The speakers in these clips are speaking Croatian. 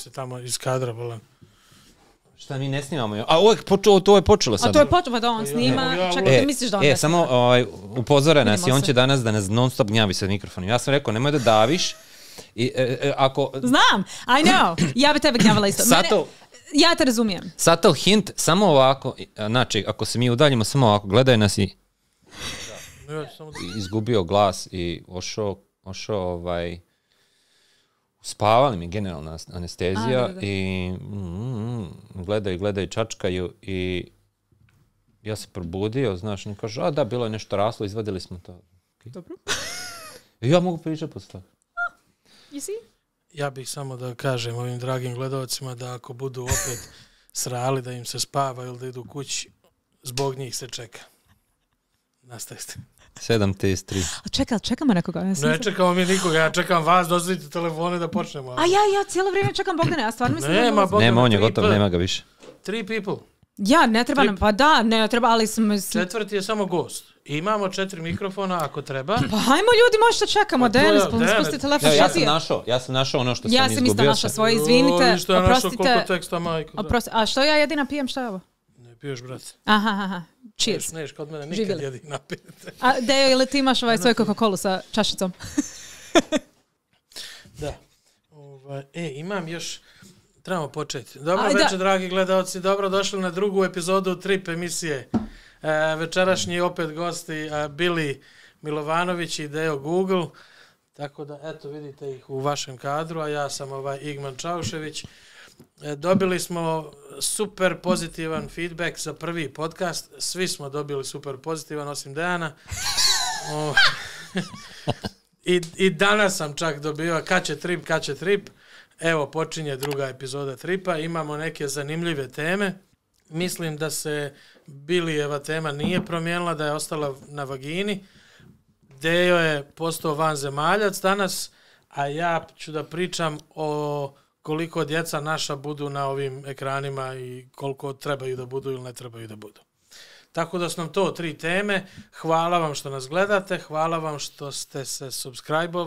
se tamo iz kadra, Šta mi ne snimamo? A ovo to je počelo sad. A to je ono. počelo pa da on pa snima. Čak e, misliš da on e, samo ovaj, upozore nas i on će danas da nas non stop gnjavi sa mikrofonom. Ja sam rekao, nemoj da daviš. I, e, e, ako... Znam, I know. Ja bi tebe gnjavila isto. Sato, ja te razumijem. Sato hint, samo ovako, znači, ako se mi udaljimo, samo ovako, gledaj nas i izgubio glas i ošao, ošao ovaj, spavali mi generalna anestezija i gledaju, mm, mm, mm, gledaju, čačkaju i ja se probudio, znaš, on kažu, a da, bilo je nešto raslo, izvadili smo to. Dobro. ja mogu pričati posle I Ja bih samo da kažem ovim dragim gledovacima da ako budu opet srali da im se spava ili da idu kući, zbog njih se čeka. Nastavite. 733. A čekaj, čekamo nekoga? Ja ne čekamo mi nikoga, ja čekam vas, dozvite telefone da počnemo. A ja, ja cijelo vrijeme čekam Bogdana, ja stvarno mislim nema, da... nema, on je gotov, nema ga više. Three people. Ja, ne treba nam, pa da, ne treba, ali sam... Četvrti je samo gost. Imamo četiri mikrofona ako treba. Pa hajmo ljudi, možda čekamo. Pa, Denis, spusti telefon. Ja, ja sam našao, ja sam našao ono što sam izgubio. Ja sam isto našao svoje, izvinite. Oprostite. Koliko teksta, majko. Oprostite, a što ja jedina pijem, što je ovo? piješ, brate. Aha, aha, cheers. Neš, kod mene nikad jedi napijete. A Dejo, ili ti imaš ovaj svoj coca sa čašicom? da. Ovaj, e, imam još... Trebamo početi. Dobro večer, dragi gledalci. Dobro došli na drugu epizodu Trip emisije. E, večerašnji opet gosti e, Bili Milovanović i Deo Google. Tako da, eto, vidite ih u vašem kadru, a ja sam ovaj Igman Čaušević. E, dobili smo super pozitivan feedback za prvi podcast. Svi smo dobili super pozitivan, osim Dejana. I, I danas sam čak dobio kad će trip, kad će trip. Evo, počinje druga epizoda tripa. Imamo neke zanimljive teme. Mislim da se Bilijeva tema nije promijenila, da je ostala na vagini. Dejo je postao zemaljac danas, a ja ću da pričam o koliko djeca naša budu na ovim ekranima i koliko trebaju da budu ili ne trebaju da budu. Tako da su nam to tri teme. Hvala vam što nas gledate, hvala vam što ste se subscribe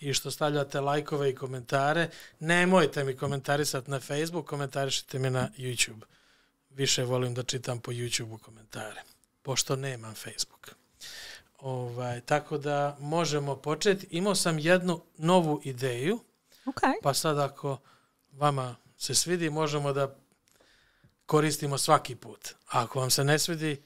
i što stavljate lajkove i komentare. Nemojte mi komentarisati na Facebook, komentarišite mi na YouTube. Više volim da čitam po YouTube komentare, pošto nemam Facebook. Ovaj, tako da možemo početi. Imao sam jednu novu ideju Okay. Pa sad ako vama se svidi, možemo da koristimo svaki put. A ako vam se ne svidi...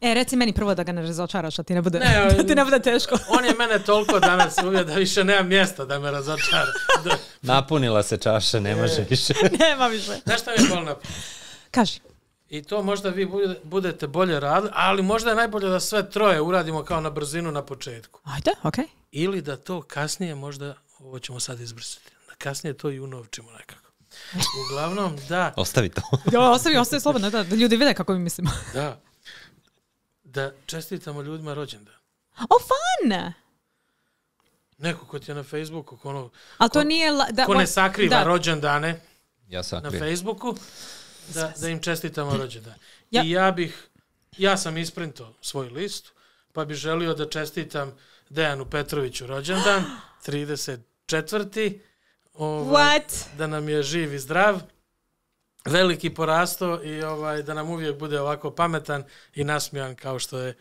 E, reci meni prvo da ga ne razočaraš, da ti ne bude, ne, ti ne bude teško. on je mene toliko danas uvijek da više nema mjesta da me razočara. Napunila se čaša, ne može više. nema više. Znaš mi je Kaži. I to možda vi budete bolje radili, ali možda je najbolje da sve troje uradimo kao na brzinu na početku. Ajde, okej. Okay. Ili da to kasnije možda, ovo ćemo sad izbrisati kasnije to i unovčimo nekako. Uglavnom, da. Ostavi to. ostavi, ostavi slobodno, da, ljudi vide kako mi mislimo. da. Da čestitamo ljudima rođendan. O, oh, fun! Neko ko ti je na Facebooku, ko, ono, A to nije da, ko ne sakriva da. rođendane ja na Facebooku, da, da im čestitamo rođendan. Ja. I ja bih, ja sam isprintao svoju listu, pa bih želio da čestitam Dejanu Petroviću rođendan, 34. Ovaj, Da nam je živ i zdrav. Veliki porasto i ovaj, da nam uvijek bude ovako pametan i nasmijan kao što je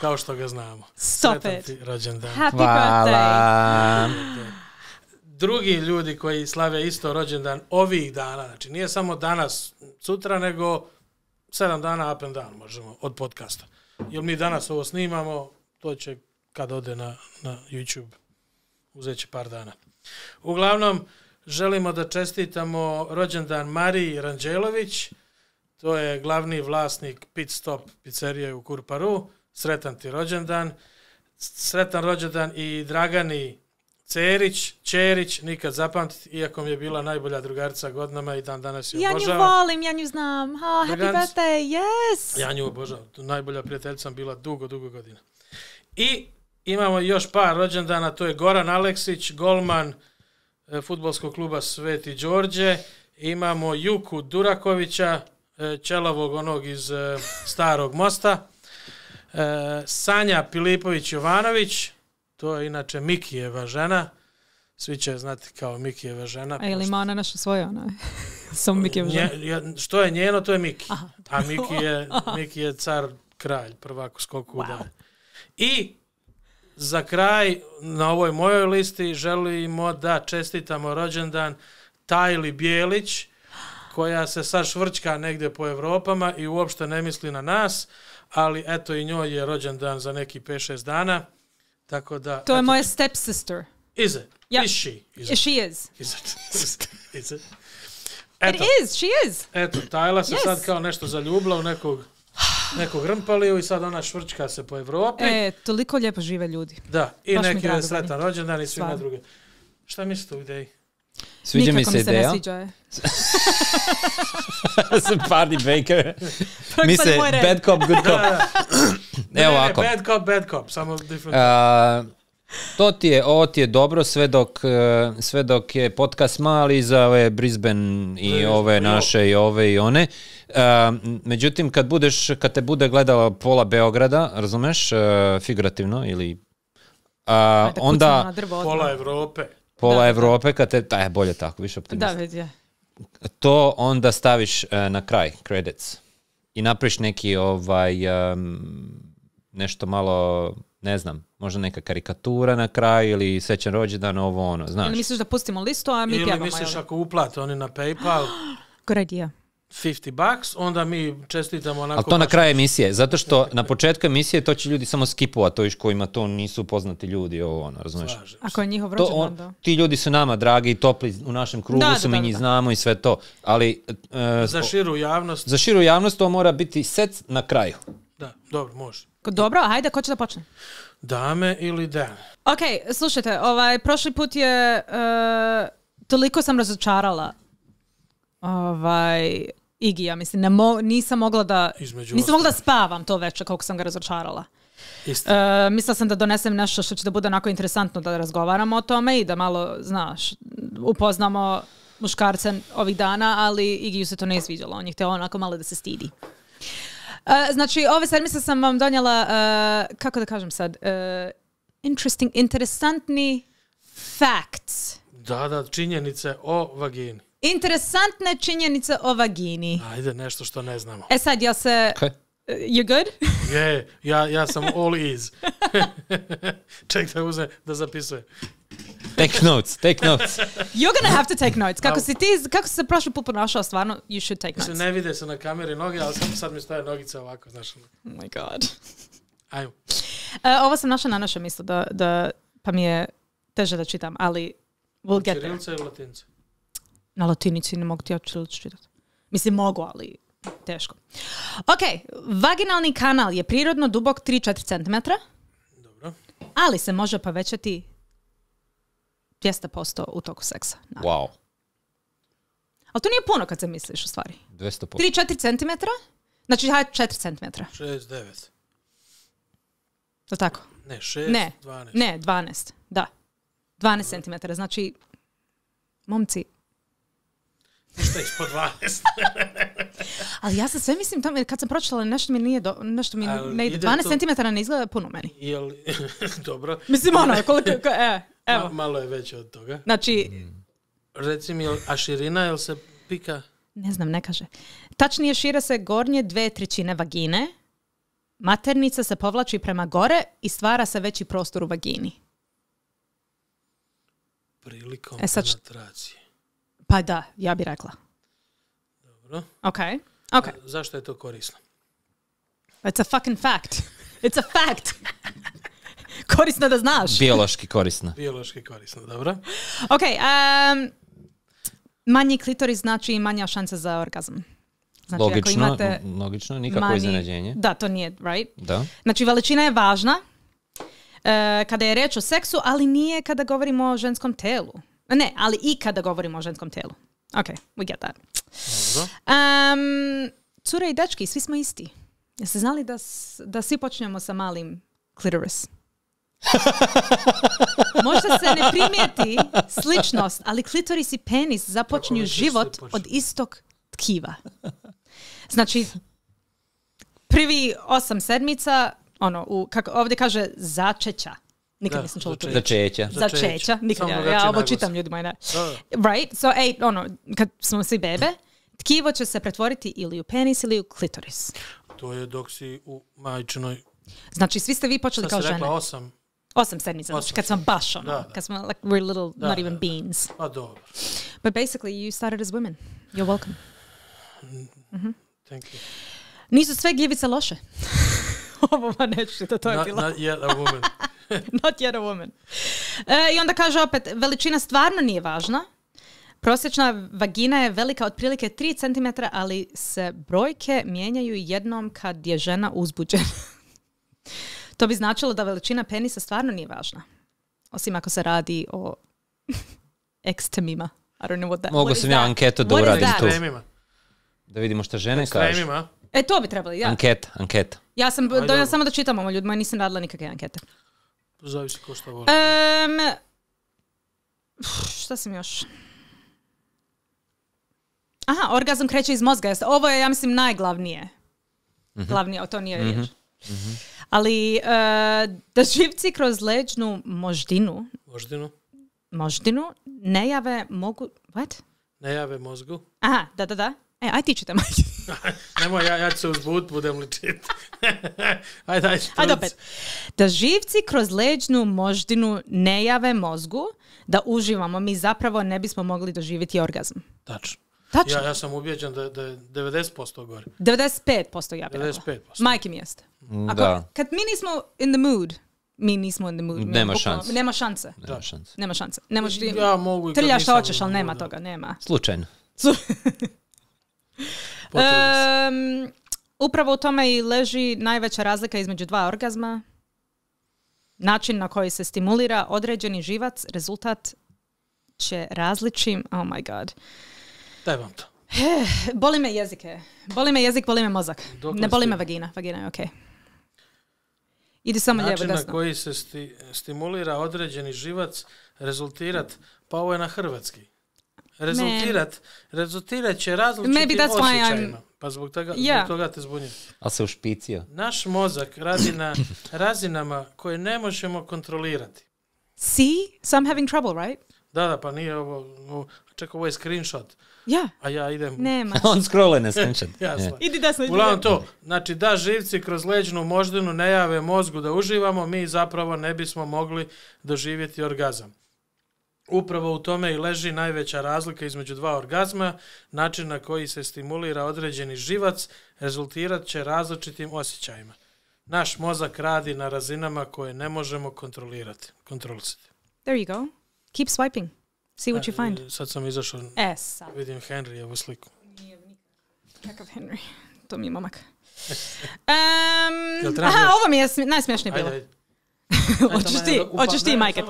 kao što ga znamo. sretan Ti rođendan. Happy birthday. Drugi ljudi koji slave isto rođendan ovih dana, znači nije samo danas, sutra, nego sedam dana up and down možemo od podcasta. Jer mi danas ovo snimamo, to će kad ode na, na YouTube uzeti par dana. Uglavnom, želimo da čestitamo rođendan Mariji Ranđelović, to je glavni vlasnik Pit Stop pizzerije u Kurparu. Sretan ti rođendan. Sretan rođendan i Dragani Cerić, Čerić, nikad zapamtiti, iako mi je bila najbolja drugarca godinama i dan danas je obožava. Ja nju volim, ja nju znam. Oh, happy birthday, yes! Ja nju obožavam. Najbolja prijateljica sam bila dugo, dugo godina. I Imamo još par rođendana, to je Goran Aleksić, golman e, futbolskog kluba Sveti Đorđe. Imamo Juku Durakovića, e, čelovog onog iz e, Starog mosta. Sanja Pilipović Jovanović, to je inače Mikijeva žena. Svi će znati kao Mikijeva žena. A ili ima ona našu svoju, ona što je njeno, to je Miki. A Miki je, car kralj, prvako skoku wow. I za kraj, na ovoj mojoj listi želimo da čestitamo rođendan Tajli Bijelić, koja se sad švrčka negdje po Evropama i uopšte ne misli na nas, ali eto i njoj je rođendan za neki 5-6 dana. Tako da, to je moja stepsister. Is it? Is she? Is She is. Is it? Is it? Eto, she is. Eto, Tajla se sad kao nešto zaljubila u nekog Neko grmpalio i sad ona švrčka se po Evropi. E, toliko lijepo žive ljudi. Da, i Baš neki je sretan rođendan i na druge. Šta mislite u ideji? Sviđa mi se ideja. Nikako mi se ne sviđa. E. Party Baker. mi se bad cop, good cop. Evo ovako. Bad cop, bad cop, samo different. Uh, to ti je, ovo ti je dobro sve dok, e, sve dok je podcast mali za ove Brisbane i ove naše i ove i one. E, međutim, kad, budeš, kad te bude gledala pola Beograda, razumeš, e, figurativno ili... A, onda... Pola Evrope. Pola Evrope, kad te... je bolje tako, više optimista. Da, To onda staviš na kraj, credits. I napriš neki ovaj... nešto malo ne znam, možda neka karikatura na kraju ili sećan rođendan, ovo ono, znaš. Ili misliš da pustimo listu, a mi ili misliš ako uplate oni na Paypal... Good 50 bucks, onda mi čestitamo onako... Ali to na kraju emisije, zato što na početku emisije to će ljudi samo skipovati to iš kojima to nisu poznati ljudi, ovo ono, razumiješ? Ako je njihov Ti ljudi su nama dragi i topli u našem krugu, su mi njih znamo i sve to, ali... E, za širu javnost. Za širu javnost to mora biti set na kraju. Da, dobro, može. Dobro, hajde, ko će da počne? Dame ili da? Ok, slušajte, ovaj, prošli put je... Eh, toliko sam razočarala ovaj, Igi, mislim. nisam mogla da... Između nisam mogla spavam to večer koliko sam ga razočarala. Eh, mislila sam da donesem nešto što će da bude onako interesantno da razgovaramo o tome i da malo, znaš, upoznamo muškarce ovih dana, ali Igiju se to ne izviđalo. On je htio onako malo da se stidi. E, znači, ove sedmice sam vam donijela, e, kako da kažem sad, uh, interesting, interesantni facts. Da, da, činjenice o vagini. Interesantne činjenice o vagini. Ajde, nešto što ne znamo. E sad, ja se... Okay. You good? yeah, ja, ja sam all is. Ček da uzem, da zapisuje take notes, take notes. You're gonna have to take notes. Kako si ti, kako si se prošli put ponašao, stvarno, you should take notes. Se ne vide se na kameri noge, ali sam, sad mi staje nogice ovako, znaš. Ono. Oh my god. Ajmo. Uh, e, ovo sam našla na našem mjestu, da, da, pa mi je teže da čitam, ali we'll get znači, there. Čirilce ili latinca? Na latinici ne mogu ti ja čitati. Mislim, mogu, ali teško. Ok, vaginalni kanal je prirodno dubok 3-4 cm. Dobro. Ali se može povećati 200% u toku seksa. Da. Wow. Ali to nije puno kad se misliš u stvari. 200%. 3-4 cm? Znači, hajde 4 cm. 6-9. To tako? Ne, 6, 12. Ne, 12, da. 12 Dobar. cm, znači, momci. Ništa ispod 12. Ali ja sam sve mislim tamo, kad sam pročitala nešto mi nije, do, nešto mi ne ide, 12 to... cm ne izgleda puno meni. Jel, dobro. Mislim ono, koliko, ko, e, Evo. malo je veće od toga. Znači... Mm. Reci mi, a širina jel se pika? Ne znam, ne kaže. Tačnije šire se gornje dve trećine vagine, maternica se povlači prema gore i stvara se veći prostor u vagini. Prilikom e, Pa da, ja bih rekla. Dobro. Ok. okay. zašto je to korisno? It's a fucking fact. It's a fact. korisno da znaš. Biološki korisno. Biološki korisno, dobro. Ok, um, manji klitoris znači manja šansa za orgazam. Znači, logično, ako imate logično, nikako manji, iznenađenje. Da, to nije, right? Da. Znači, veličina je važna e, kada je reč o seksu, ali nije kada govorimo o ženskom telu. Ne, ali i kada govorimo o ženskom telu. Ok, we get that. Um, cure i dečki, svi smo isti. Jeste znali da, da svi počnemo sa malim clitoris? Možda se ne primijeti sličnost, ali klitoris i penis započinju život od istog tkiva. Znači, prvi osam sedmica, ono, u, kako ovdje kaže, začeća. Nikad nisam čula Začeća. Začeća. Nikad ja, ja ovo čitam ljudima. Right? So, ej, ono, kad smo svi bebe, tkivo će se pretvoriti ili u penis ili u klitoris. To je dok si u majčinoj... Znači, svi ste vi počeli kao žene. Sada si rekla Osam sedmica, znači, kad smo baš ono, kad smo, like, we're little, da, not even beans. Pa dobro. But basically, you started as women. You're welcome. Mm-hmm. Thank you. Nisu sve gljivice loše. Ovo ma neću, to, to je bilo. Not yet a woman. not yet a woman. E, I onda kaže opet, veličina stvarno nije važna. Prosječna vagina je velika otprilike 3 cm, ali se brojke mijenjaju jednom kad je žena uzbuđena. To bi značilo da veličina penisa stvarno nije važna. Osim ako se radi o ekstremima. I don't know what that, Mogu what sam ja anketu da uradim tu. Da vidimo što žene kažu. E, to bi trebali, ja. Anketa, anketa. Ja sam ja samo da čitam ovo ljudima, nisam radila nikakve ankete. Zavisi ko što voli. šta sam još? Aha, orgazam kreće iz mozga. Ovo je, ja mislim, najglavnije. Mhm. Glavnije, o to nije mm riječ. Mhm. Mhm ali e, da živci kroz leđnu moždinu, moždinu, moždinu ne jave mogu, what? Ne mozgu. Aha, da, da, da. E, aj ti čitam. Nemoj, ja, ja ću se uzbud, budem li ajde, Da živci kroz leđnu moždinu ne jave mozgu, da uživamo, mi zapravo ne bismo mogli doživjeti orgazm. Tačno. Tačno. Ja, ja sam ubijeđen da, da je 90% gore. 95% ja bih 95%. Majke mi jeste. Mm, Ako, Kad mi nismo in the mood, mi nismo in the mood. Nema šanse. Nema šanse. Nema šanse. Nema šanse. Ne možeš Ja mogu i Trlja što hoćeš, ali nema toga, nema. Slučajno. um, upravo u tome i leži najveća razlika između dva orgazma. Način na koji se stimulira određeni živac, rezultat će različim, oh my god, Šta vam He, boli me jezike. Boli me jezik, boli me mozak. ne boli me vagina. Vagina je okej. Idi samo lijevo, desno. na koji se stimulira određeni živac rezultirat, pa ovo je na hrvatski. Rezultirat, Man. rezultirat će različitim osjećajima. Pa zbog toga, zbog toga te zbunjim. A se ušpicio. Naš mozak radi na razinama koje ne možemo kontrolirati. See? So I'm having trouble, right? Da, da, pa nije ovo, ovo čekaj, ovo je screenshot. Ja. A ja idem... Nema. On scrolla na screenshot. Jasno. Idi to, znači da živci kroz leđnu moždinu ne jave mozgu da uživamo, mi zapravo ne bismo mogli doživjeti orgazam. Upravo u tome i leži najveća razlika između dva orgazma, način na koji se stimulira određeni živac rezultirat će različitim osjećajima. Naš mozak radi na razinama koje ne možemo kontrolirati. Kontrolisati. There you go. Keep swiping. See what you find. E, sad sam izašao. E, sad. Vidim u sliku. Nije Kakav Henry? To mi je momak. Um, aha, ovo mi je najsmješnije bilo. Ajde, hoćeš ti, hoćeš ti, majke.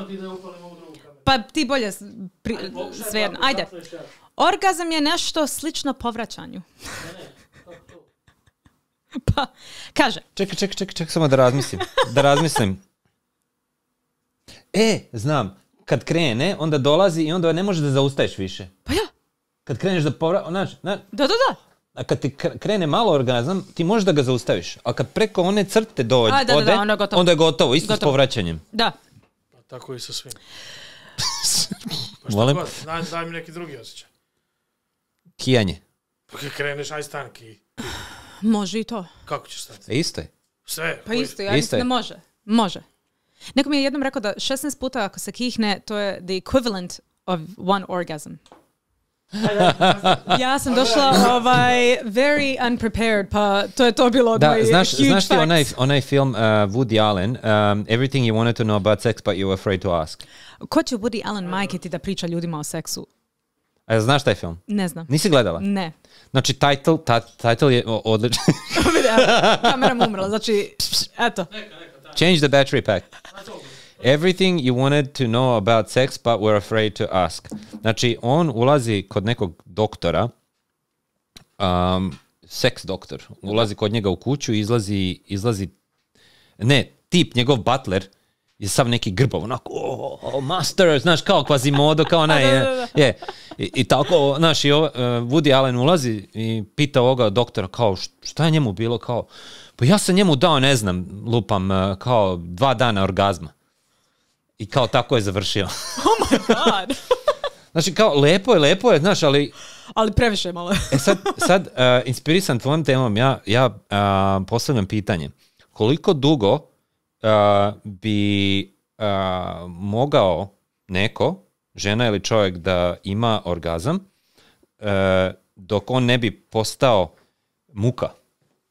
Pa ti bolje sve pri, Ajde. Orgazam je nešto slično povraćanju. Pa, kaže, Čekaj, čekaj, čekaj, čekaj, samo da razmislim. Da razmislim. E, znam kad krene, onda dolazi i onda ne možeš da zaustaješ više. Pa ja. Kad kreneš da povra... Znaš, da, da, da. A kad ti krene malo organizam, ti možeš da ga zaustaviš. A kad preko one crte dođe, onda, ono je gotovo. onda je gotovo. Isto s povraćanjem. Da. Pa tako i sa svim. pa Daj, mi neki drugi osjećaj. Kijanje. Pa kad kreneš, aj stan ki. Može i to. Kako ćeš stati? E, isto je. Sve. Pa isto, ja mislim da može. Može. Neko mi je jednom rekao da 16 puta ako se kihne, to je the equivalent of one orgasm. ja sam došla ovaj very unprepared pa to je to bilo da, znaš, huge znaš ti onaj, onaj film uh, Woody Allen um, Everything you wanted to know about sex but you were afraid to ask Ko će Woody Allen majke ti da priča ljudima o seksu? A znaš taj film? Ne znam. Nisi gledala? Ne. Znači, title, ta, title je odličan. Kamera mu umrla, znači, eto. Change the battery pack. Everything you wanted to know about sex but were afraid to ask. Znači, on ulazi kod nekog doktora, um, seks doktor, ulazi kod njega u kuću, izlazi, izlazi ne, tip, njegov butler, je sam neki grbov, onako, oh, oh, master, znaš, kao kvazimodo, kao onaj, je, je. I, tako, znaš, i ovo, e, Woody Allen ulazi i pita ovoga doktora, kao, šta je njemu bilo, kao, pa ja sam njemu dao, ne znam, lupam, e, kao dva dana orgazma. I kao tako je završio. oh my god! znači, kao, lepo je, lepo je, znaš, ali... Ali previše malo. e sad, sad e, inspirisan tvojom temom, ja, ja e, postavljam pitanje. Koliko dugo bi mogao neko, žena ili čovjek, da ima orgazam dok on ne bi postao muka?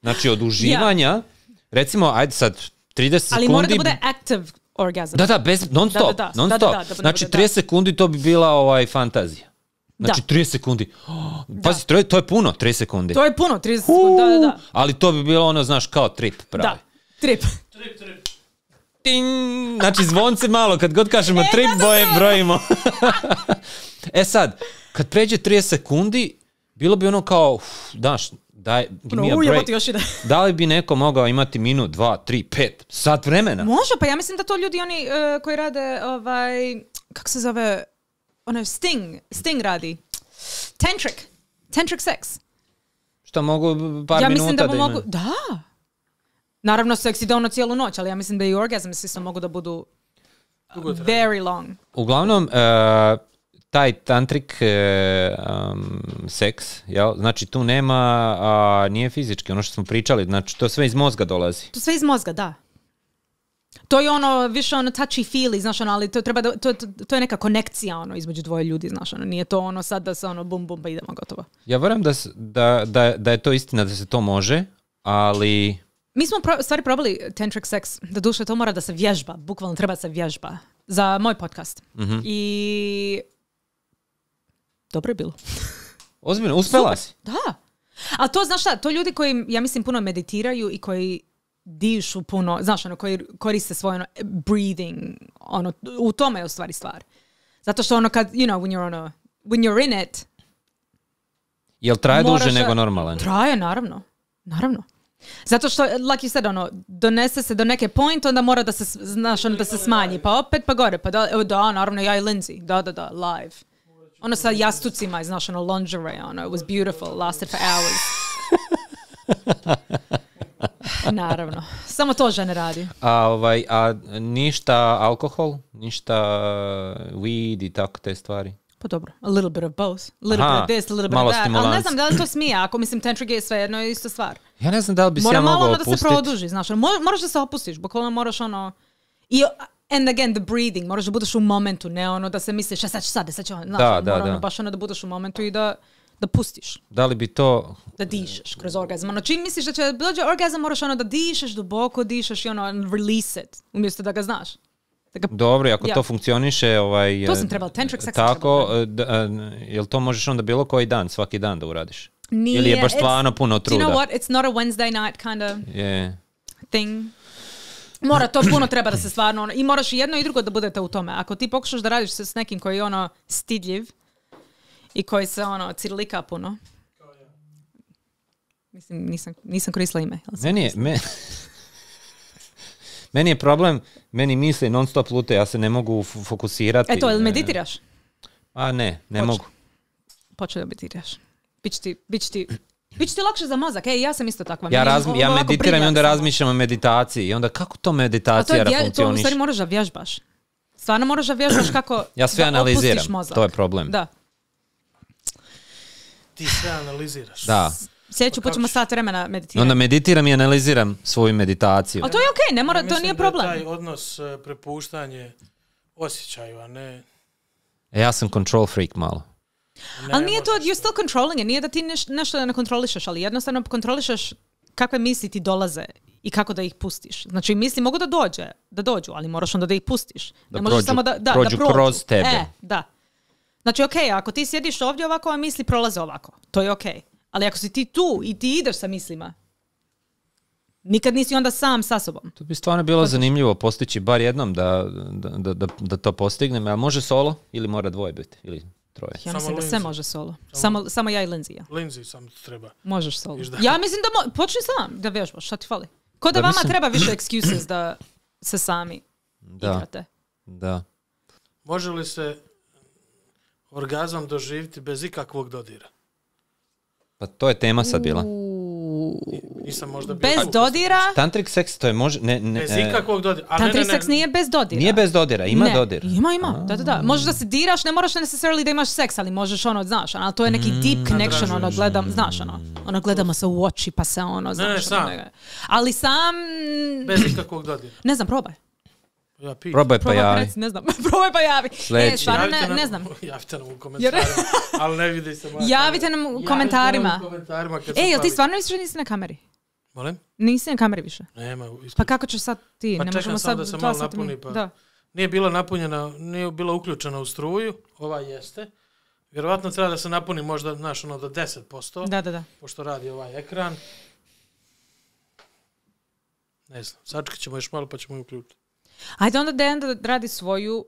Znači, od uživanja, yeah. recimo, ajde sad, 30 sekundi... Ali mora da bude active orgasm. Da, da, bez, non stop. Da, da, da, non stop. Da, da, da, da, znači, 30 sekundi to bi bila ovaj, fantazija. Znači, da. 30 sekundi. Oh, pazi, da. to je puno, 30 sekundi. To je puno, 30 sekundi, da, da, da. Ali to bi bilo ono, znaš, kao trip pravi. Da, trip. Trip, trip. Ting! Znači, zvonce malo, kad god kažemo e, trip, da, brojimo. e sad, kad pređe 30 sekundi, bilo bi ono kao, uf, daš, Daj, give ono, me a break. Još ide. da li bi neko mogao imati minut, dva, tri, pet, sat vremena? Može, pa ja mislim da to ljudi oni e, koji rade, ovaj, kako se zove, onaj Sting, Sting radi. Tantric, tantric sex. što mogu par ja minuta mislim da, da mogu, da. Naravno, seks ide ono cijelu noć, ali ja mislim da i orgazm isto mogu da budu very long. Uglavnom, e, taj tantrik e, seks, jel? znači tu nema, a, nije fizički, ono što smo pričali, znači to sve iz mozga dolazi. To sve iz mozga, da. To je ono, više ono touchy feel, znaš ono, ali to, treba to, to, to, je neka konekcija ono između dvoje ljudi, znaš ono, nije to ono sad da se ono bum bum pa idemo gotovo. Ja vjerujem da, da, da, da je to istina da se to može, ali... Mi smo pro, stvari probali tantric sex, da duše to mora da se vježba, bukvalno treba se vježba za moj podcast. Mhm. I dobro je bilo. Ozbiljno, uspjela si. Da. A to, znaš šta, to ljudi koji, ja mislim, puno meditiraju i koji dišu puno, znaš, ono, koji koriste svoje ono, breathing, ono, u tome je u stvari stvar. Zato što ono kad, you know, when you're ono, when you're in it, Jel traje moraš, duže nego normalan? Traje, naravno. Naravno. Zato što, like you said, ono, donese se do neke point, onda mora da se, znaš, ono, da se smanji. Pa opet, pa gore, pa da, da naravno, ja i Lindsay. Da, da, da, live. Ono sa jastucima, znaš, ono lingerie, ono, it was beautiful, lasted for hours. Naravno. Samo to žene radi. A, ovaj, a ništa alkohol? Ništa uh, weed i tako te stvari? Pa dobro, a little bit of both. A little Aha, bit of this, a little bit of that. Stimulans. Ali ne znam da li to smije, ako mislim tantric sve jedno je isto stvar. Ja ne znam da li bi se ja mogao opustiti. Mora malo ono da se produži, znaš. Ono, moraš da se opustiš, bukvalno moraš ono... I And again, the breathing, moraš da budeš u momentu, ne ono da se misliš, ja e, sad ću sad, sad ću ono, da, da, da, ono, baš ono da budeš u momentu i da, da pustiš. Da li bi to... Da dišeš kroz orgazam. Ono, čim misliš da će dođe orgazam, moraš ono da dišeš, duboko dišeš i ono, release it, umjesto da ga znaš. Da ga... Dobro, ako ja. to funkcioniše, ovaj... To sam trebala, tantric sex Tako, e, e, jel to možeš onda bilo koji dan, svaki dan da uradiš? Nije. Ili je baš stvarno puno truda? You know what, it's not a Wednesday night kind of yeah. thing. Mora, to puno treba da se stvarno... Ono, I moraš i jedno i drugo da budete u tome. Ako ti pokušaš da radiš se s nekim koji je ono stidljiv i koji se ono cirlika puno. Mislim, nisam, nisam ime. Ali meni je, me... meni je problem, meni misli non stop lute, ja se ne mogu fokusirati. Eto, ili meditiraš? A ne, ne mogu. Počeo da meditiraš. Bić ti, ti Biće lakše za mozak, ej, ja sam isto takva. Ja, razmi, ja meditiram i onda razmišljam o meditaciji i onda kako to meditacija funkcioniš? A to, u stvari moraš da vježbaš. Stvarno moraš da vježbaš kako Ja sve analiziram, to je problem. Da. Ti sve analiziraš. Da. Sljedeću pa put ćemo sat vremena meditirati. Onda meditiram i analiziram svoju meditaciju. A to je ok, ne mora, to nije problem. Da je taj odnos e, prepuštanje osjećaju, a ne... E, ja sam control freak malo ali nije to, you're still controlling Nije da ti neš, nešto ne kontrolišeš, ali jednostavno kontrolišeš kakve misli ti dolaze i kako da ih pustiš. Znači, misli mogu da dođe, da dođu, ali moraš onda da ih pustiš. Da možeš samo da, da, kroz tebe. E, da. Znači, ok, ako ti sjediš ovdje ovako, a misli prolaze ovako. To je ok. Ali ako si ti tu i ti ideš sa mislima, nikad nisi onda sam sa sobom. To bi stvarno bilo zanimljivo postići bar jednom da, to postignem. A može solo ili mora dvoje biti? Ili ja mislim da sve može solo. Samo, samo ja i Lindsay. Lindsay sam treba. Možeš solo. Ja mislim da mo- počni sam da vježbaš, šta ti fali? Ko da, vama treba više excuses da se sami da. igrate. Da. Može li se orgazam doživjeti bez ikakvog dodira? Pa to je tema sad bila. U... Nisam možda bio... Bez dodira... Tantric seks, to je može... Ne, ne, bez e, ikakvog dodira. A tantric ne, seks nije bez dodira. Nije bez dodira, ima dodira. Ima, ima, da, da, da. Možeš da se diraš, ne moraš necessarily da imaš seks, ali možeš ono, znaš, ono, to je neki deep mm, connection, ono, gledam, znaš, ono, ono, gledamo se u oči, pa se ono, znaš, ne, ono, sam. Ali sam... Bez ikakvog dodira. Ne znam, probaj. Ja Probaj pa javi. ne znam, probaj pa javi. Sljedeći. E, stvarno ne, ne znam. Javite nam u komentarima, ali ne vidi se moja Javite nam u komentarima. Javite nam e, jel ti stvarno misliš da nisi na kameri? Molim? Nisi na kameri više. Nema. Isključ. Pa kako ćeš sad ti? Pa ne možemo sad, da se malo napuni. Pa. Da. Nije bila napunjena, nije bila uključena u struju. Ova jeste. Vjerovatno treba da se napuni možda, znaš, ono do 10%. Da, da, da. Pošto radi ovaj ekran. Ne znam, sačekat ćemo još malo pa ćemo ju uključiti. Ajde onda Dejan da radi svoju,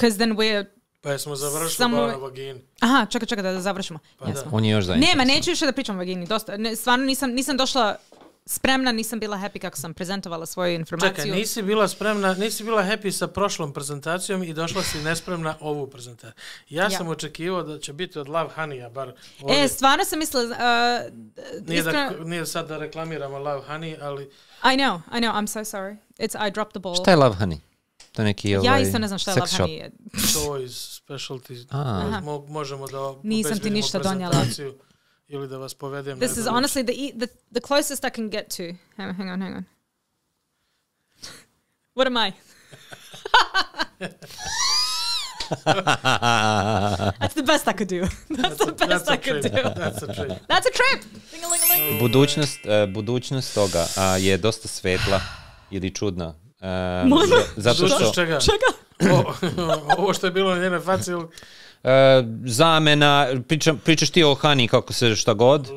cause then we're pa jesmo završili Samo... bar o vagini. Aha, čekaj, čekaj da, da završimo. Pa Jesmo. On je još zainteresan. Nema, neću još da pričam o vagini, dosta. Ne, stvarno nisam, nisam došla spremna, nisam bila happy kako sam prezentovala svoju informaciju. Čekaj, nisi bila spremna, nisi bila happy sa prošlom prezentacijom i došla si nespremna ovu prezentaciju. Ja, ja. sam očekivao da će biti od Love Honey, a bar e, ovdje. E, stvarno sam mislila... Uh, nije, da, nije sad da reklamiramo Love Honey, ali... I know, I know, I'm so sorry. It's I dropped the ball. Šta je Love Honey? To je neki ovaj... Ja isto ne znam šta je Love Honey. Toys, specialty. Ah. Možemo da... Nisam ti ništa donijela. ili da vas povedem. This is honestly the, the, the closest I can get to. Hang on, hang on, hang on. What am I? That's the best I could do. That's, that's the best I could do. That's a trip. That's a trip. Budućnost, uh, budućnost toga uh, je dosta svetla ili čudna. Uh, Molim? Zato što... Čega? Čega? ovo što je bilo na njenoj faci e, zamena, priča, pričaš ti o Honey, kako se šta god.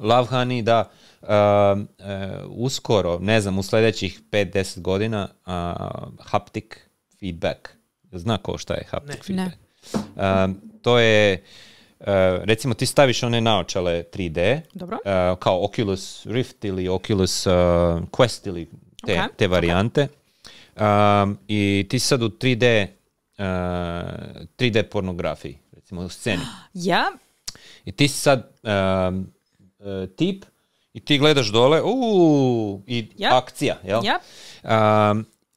Love Honey. da. Uh, uskoro, ne znam, u sljedećih 5-10 godina, uh, haptic feedback. Zna ko šta je haptic feedback? to je, recimo ti staviš one naočale 3D, Dobro. kao Oculus Rift ili Oculus Quest ili te, okay. te varijante. Um, I ti sad u 3D, uh, 3D pornografiji, recimo u sceni. Ja? I ti si sad e, tip i ti gledaš dole, uuu, i akcija, jel? Ja.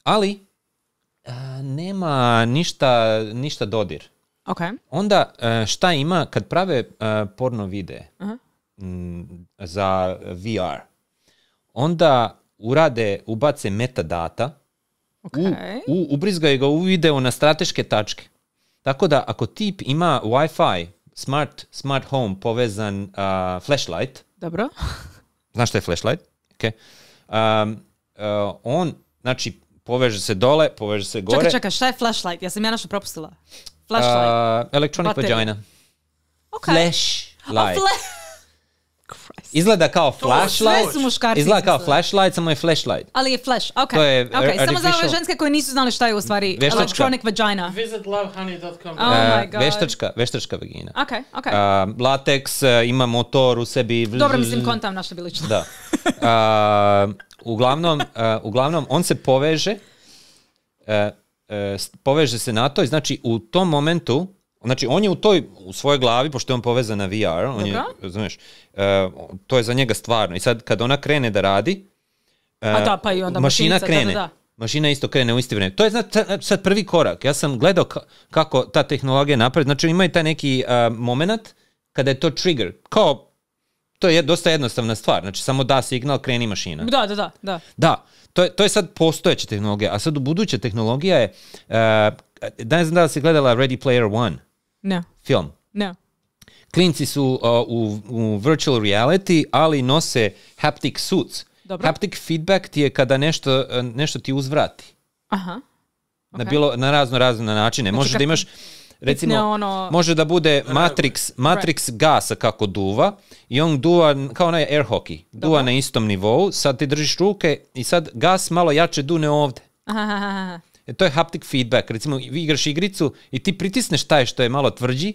ali e, nema ništa, ništa dodir. Onda e, šta ima kad prave porno videe mm, za VR? Onda urade, ubace metadata Okay. U, u, ubrizgaju ga u video na strateške tačke. Tako da ako tip ima Wi-Fi, smart, smart home povezan uh, flashlight. Dobro. znaš što je flashlight? Okay. Um, on, znači, poveže se dole, poveže se gore. Čekaj, čekaj, šta je flashlight? Ja sam ja nešto propustila. Flashlight. Uh, electronic vagina. Okay. Flashlight. Christ. Izgleda kao flashlight. Sve su izgleda kao flashlight, samo je flashlight. Ali je flash, ok. To je okay. Samo za ove ženske koje nisu znali šta je u stvari veštačka. electronic vagina. Visit lovehoney.com. Oh e, my god. Veštačka, veštačka vagina. Ok, ok. Uh, latex, uh, ima motor u sebi. Dobro, mislim, kontam našto bilično. Da. Uh, uglavnom, uh, uglavnom, on se poveže, uh, uh, poveže se na to i znači u tom momentu Znači, on je u toj, u svojoj glavi, pošto je on povezan na VR, on je, znaš, eh, to je za njega stvarno. I sad, kad ona krene da radi, uh, pa i onda mašina, krene. Da, Mašina isto krene u isti vrijeme. To je sad prvi korak. Ja sam gledao kako ta tehnologija napravi. Znači, ima i taj neki uh, moment kada je to trigger. Kao, to je dosta jednostavna stvar. Znači, samo da signal, kreni mašina. Da, da, da. Da, da to, je, to je sad postojeća tehnologija. A sad u buduća tehnologija je... Uh, ne znam da li si gledala Ready Player One. Ne. Film. Ne. Klinci su uh, u, u virtual reality, ali nose haptic suits. Dobro. Haptic feedback ti je kada nešto, uh, nešto ti uzvrati. Aha. Na, bilo, na razno razne načine. Znači, Možeš da imaš recimo ono... može da bude Matrix, Matrix gasa kako duva i on duva kao onaj air hockey. Duva na istom nivou, sad ti držiš ruke i sad gas malo jače dune ovde. Aha jer to je haptic feedback. Recimo, vi igraš igricu i ti pritisneš taj što je malo tvrđi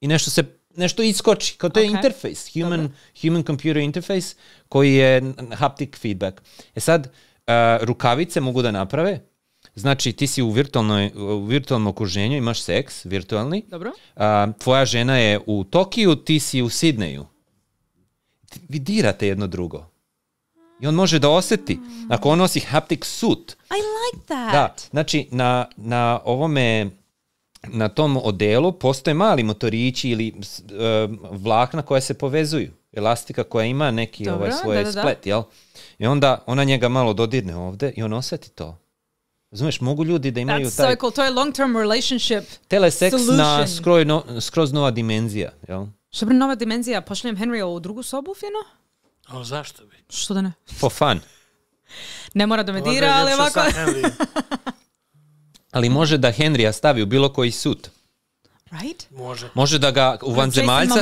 i nešto se nešto iskoči, kao to je interface, human, human computer interface koji je haptic feedback. E sad, e, rukavice mogu da naprave, Znači, ti si u, virtualnom okruženju, imaš seks virtualni. Dobro. tvoja žena je u Tokiju, ti si u Sidneju. Vi dirate jedno drugo. I on može da oseti. Ako on nosi haptic suit. I like that. Da, znači na, na ovome na tom odelu postoje mali motorići ili uh, vlakna koja se povezuju. Elastika koja ima neki ovaj, Dobro, ovaj svoj splet, jel? I onda ona njega malo dodirne ovde i on oseti to. Razumeš, mogu ljudi da imaju That's taj... So cool. To je long-term relationship Teleseks solution. na skroj skroz nova dimenzija, jel? Što nova dimenzija? Henrya u drugu sobu, fino? A zašto bi? Što da ne? For fun. Ne mora da me dira, ali ovako... ali može da Henrya stavi u bilo koji sud. Right? Može. Može da ga u vanzemaljca...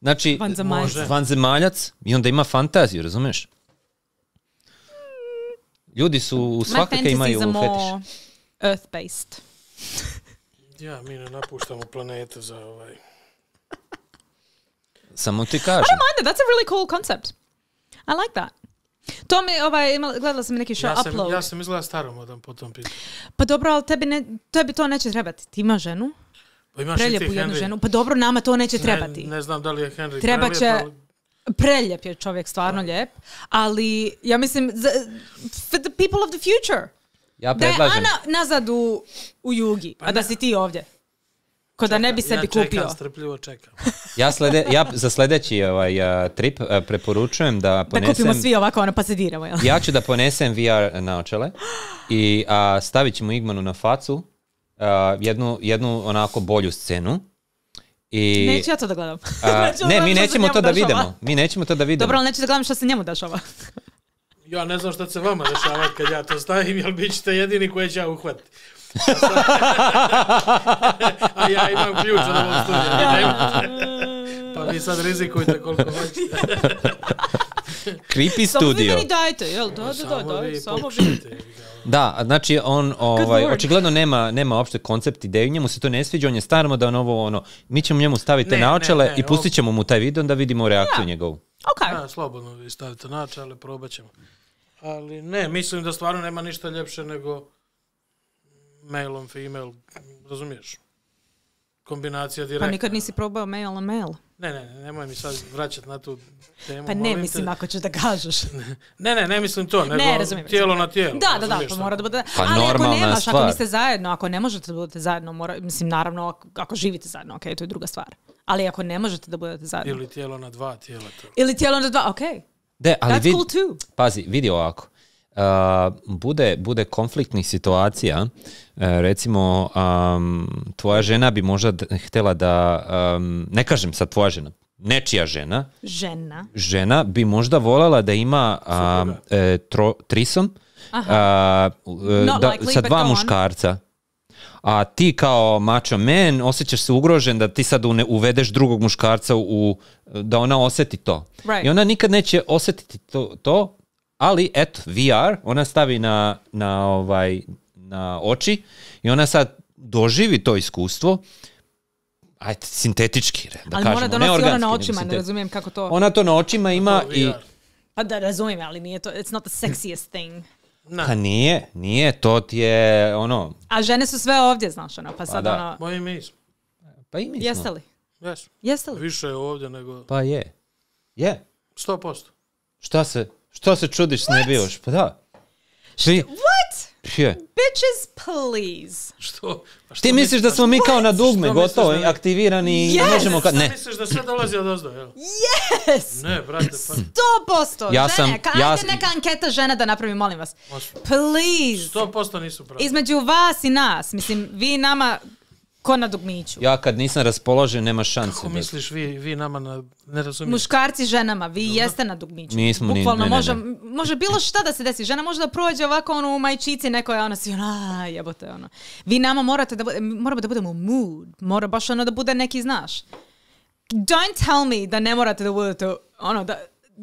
Znači, vanzemaljac. vanzemaljac i onda ima fantaziju, razumeš? Ljudi su u svakake imaju fetiš. earth-based. ja, mi ne napuštamo planete za ovaj... Samo ti kažem. I don't mind it. That's a really cool concept. I like that. To mi, ovaj, imala, gledala sam neki show ja sam, upload. Ja sam izgleda staromodan po tom pitanju. Pa dobro, ali tebi, ne, tebi to neće trebati. Ti imaš ženu. Pa imaš preljepu ti, jednu ženu. Pa dobro, nama to neće trebati. Ne, ne znam da li je Henry Treba će... Ali... je čovjek, stvarno da. lijep. Ali, ja mislim, the, for the people of the future. Ja predlažem. Da je Ana nazad u, u jugi, pa a da si ti ovdje. Ko da ne bi sebi ja čekam, kupio. strpljivo čekam. ja, ja za sljedeći ovaj, trip preporučujem da ponesem... Da kupimo svi ovako, ono, pa se ja ću da ponesem VR naočale i a, stavit ćemo Igmanu na facu jednu, jednu onako bolju scenu. I, Neću ja to da gledam. ne, mi nećemo to da vidimo. Mi nećemo to da vidimo. Dobro, ali neću da gledam što se njemu dešava. ja ne znam što se vama dešava kad ja to stavim, jer bit ćete jedini koji će ja uhvatiti. ja imam ključ pa vi sad rizikujte koliko hoćete. Creepy studio. Samo vi dajte, jel? Da, da, da, da. Samo Da, znači on ovaj, očigledno nema, nema opšte koncept ideju, njemu se to ne sviđa, on je starmo da on ovo ono, mi ćemo njemu staviti ne, naočale i pustit ćemo mu taj video da vidimo reakciju njegovu. Okay. Ja, slobodno vi stavite naočale, probat ćemo. Ali ne, mislim da stvarno nema ništa ljepše nego on female, razumiješ? Kombinacija direktna. Pa nikad nisi probao male on male. Ne, ne, ne nemoj mi sad vraćati na tu temu. Pa ne, mislim ako ćeš da kažeš. ne, ne, ne mislim to, ne, ono tijelo na tijelo. Da, da, da, pa mora da bude. Pa Ali ako nemaš, stvar. ako niste zajedno, ako ne možete da budete zajedno, mislim naravno ako živite zajedno, ok, to je druga stvar. Ali ako ne možete da budete zajedno. Ili tijelo na dva tijela. To. Ili tijelo na dva, ok. De, ali That's cool too. Pazi, vidi ovako bude, bude konfliktnih situacija, e, recimo tvoja žena bi možda htjela da, ne kažem sad tvoja žena, nečija žena, žena, žena bi možda voljela da ima um, trisom e, da, sa dva muškarca. A ti kao macho man osjećaš se ugrožen da ti sad uvedeš drugog muškarca u, da ona osjeti to. I ona nikad neće osjetiti to, to ali et, VR, ona stavi na, na, ovaj, na oči i ona sad doživi to iskustvo, ajde, sintetički, da ali kažemo, ne organski. Ali ona na očima, ne razumijem kako to... Ona to na očima ima i... Pa da, razumijem, ali nije to, it's not the sexiest thing. Pa nije, nije, to ti je ono... A žene su sve ovdje, znaš, ono, pa, pa sad pa ono... Pa i mi smo. Pa i Jeste li? Jeste li? Više je ovdje nego... Pa je. Je. 100%. Šta se... Što se čudiš, What? ne bivaš? Pa da. Ti... What? Je. Bitches, please. Što? Pa što Ti misliš da pa smo mi kao na dugme, što gotovo, aktivirani yes. i možemo... Ka... Ne. Što misliš da sve dolazi od ozdo, jel? Yes! Ne, brate, pa... 100%! Žene, Ja sam, ka, ja... neka anketa žena da napravi, molim vas. Please! 100% nisu pravi. Između vas i nas. Mislim, vi nama Ko na dugmiću. Ja kad nisam raspoložen, nema šanse. Kako misliš, vi, vi nama na, ne razumijete? Muškarci ženama, vi Dobro. jeste na dugmiću. Nismo Bukvalno, ni, ne, može, ne, može bilo šta da se desi. Žena može da prođe ovako ono, u majčici, neko je ono si, a, jebote, ono. Vi nama morate da, moramo da budemo mood. Mora baš ono da bude neki, znaš. Don't tell me da ne morate da budete, ono, da,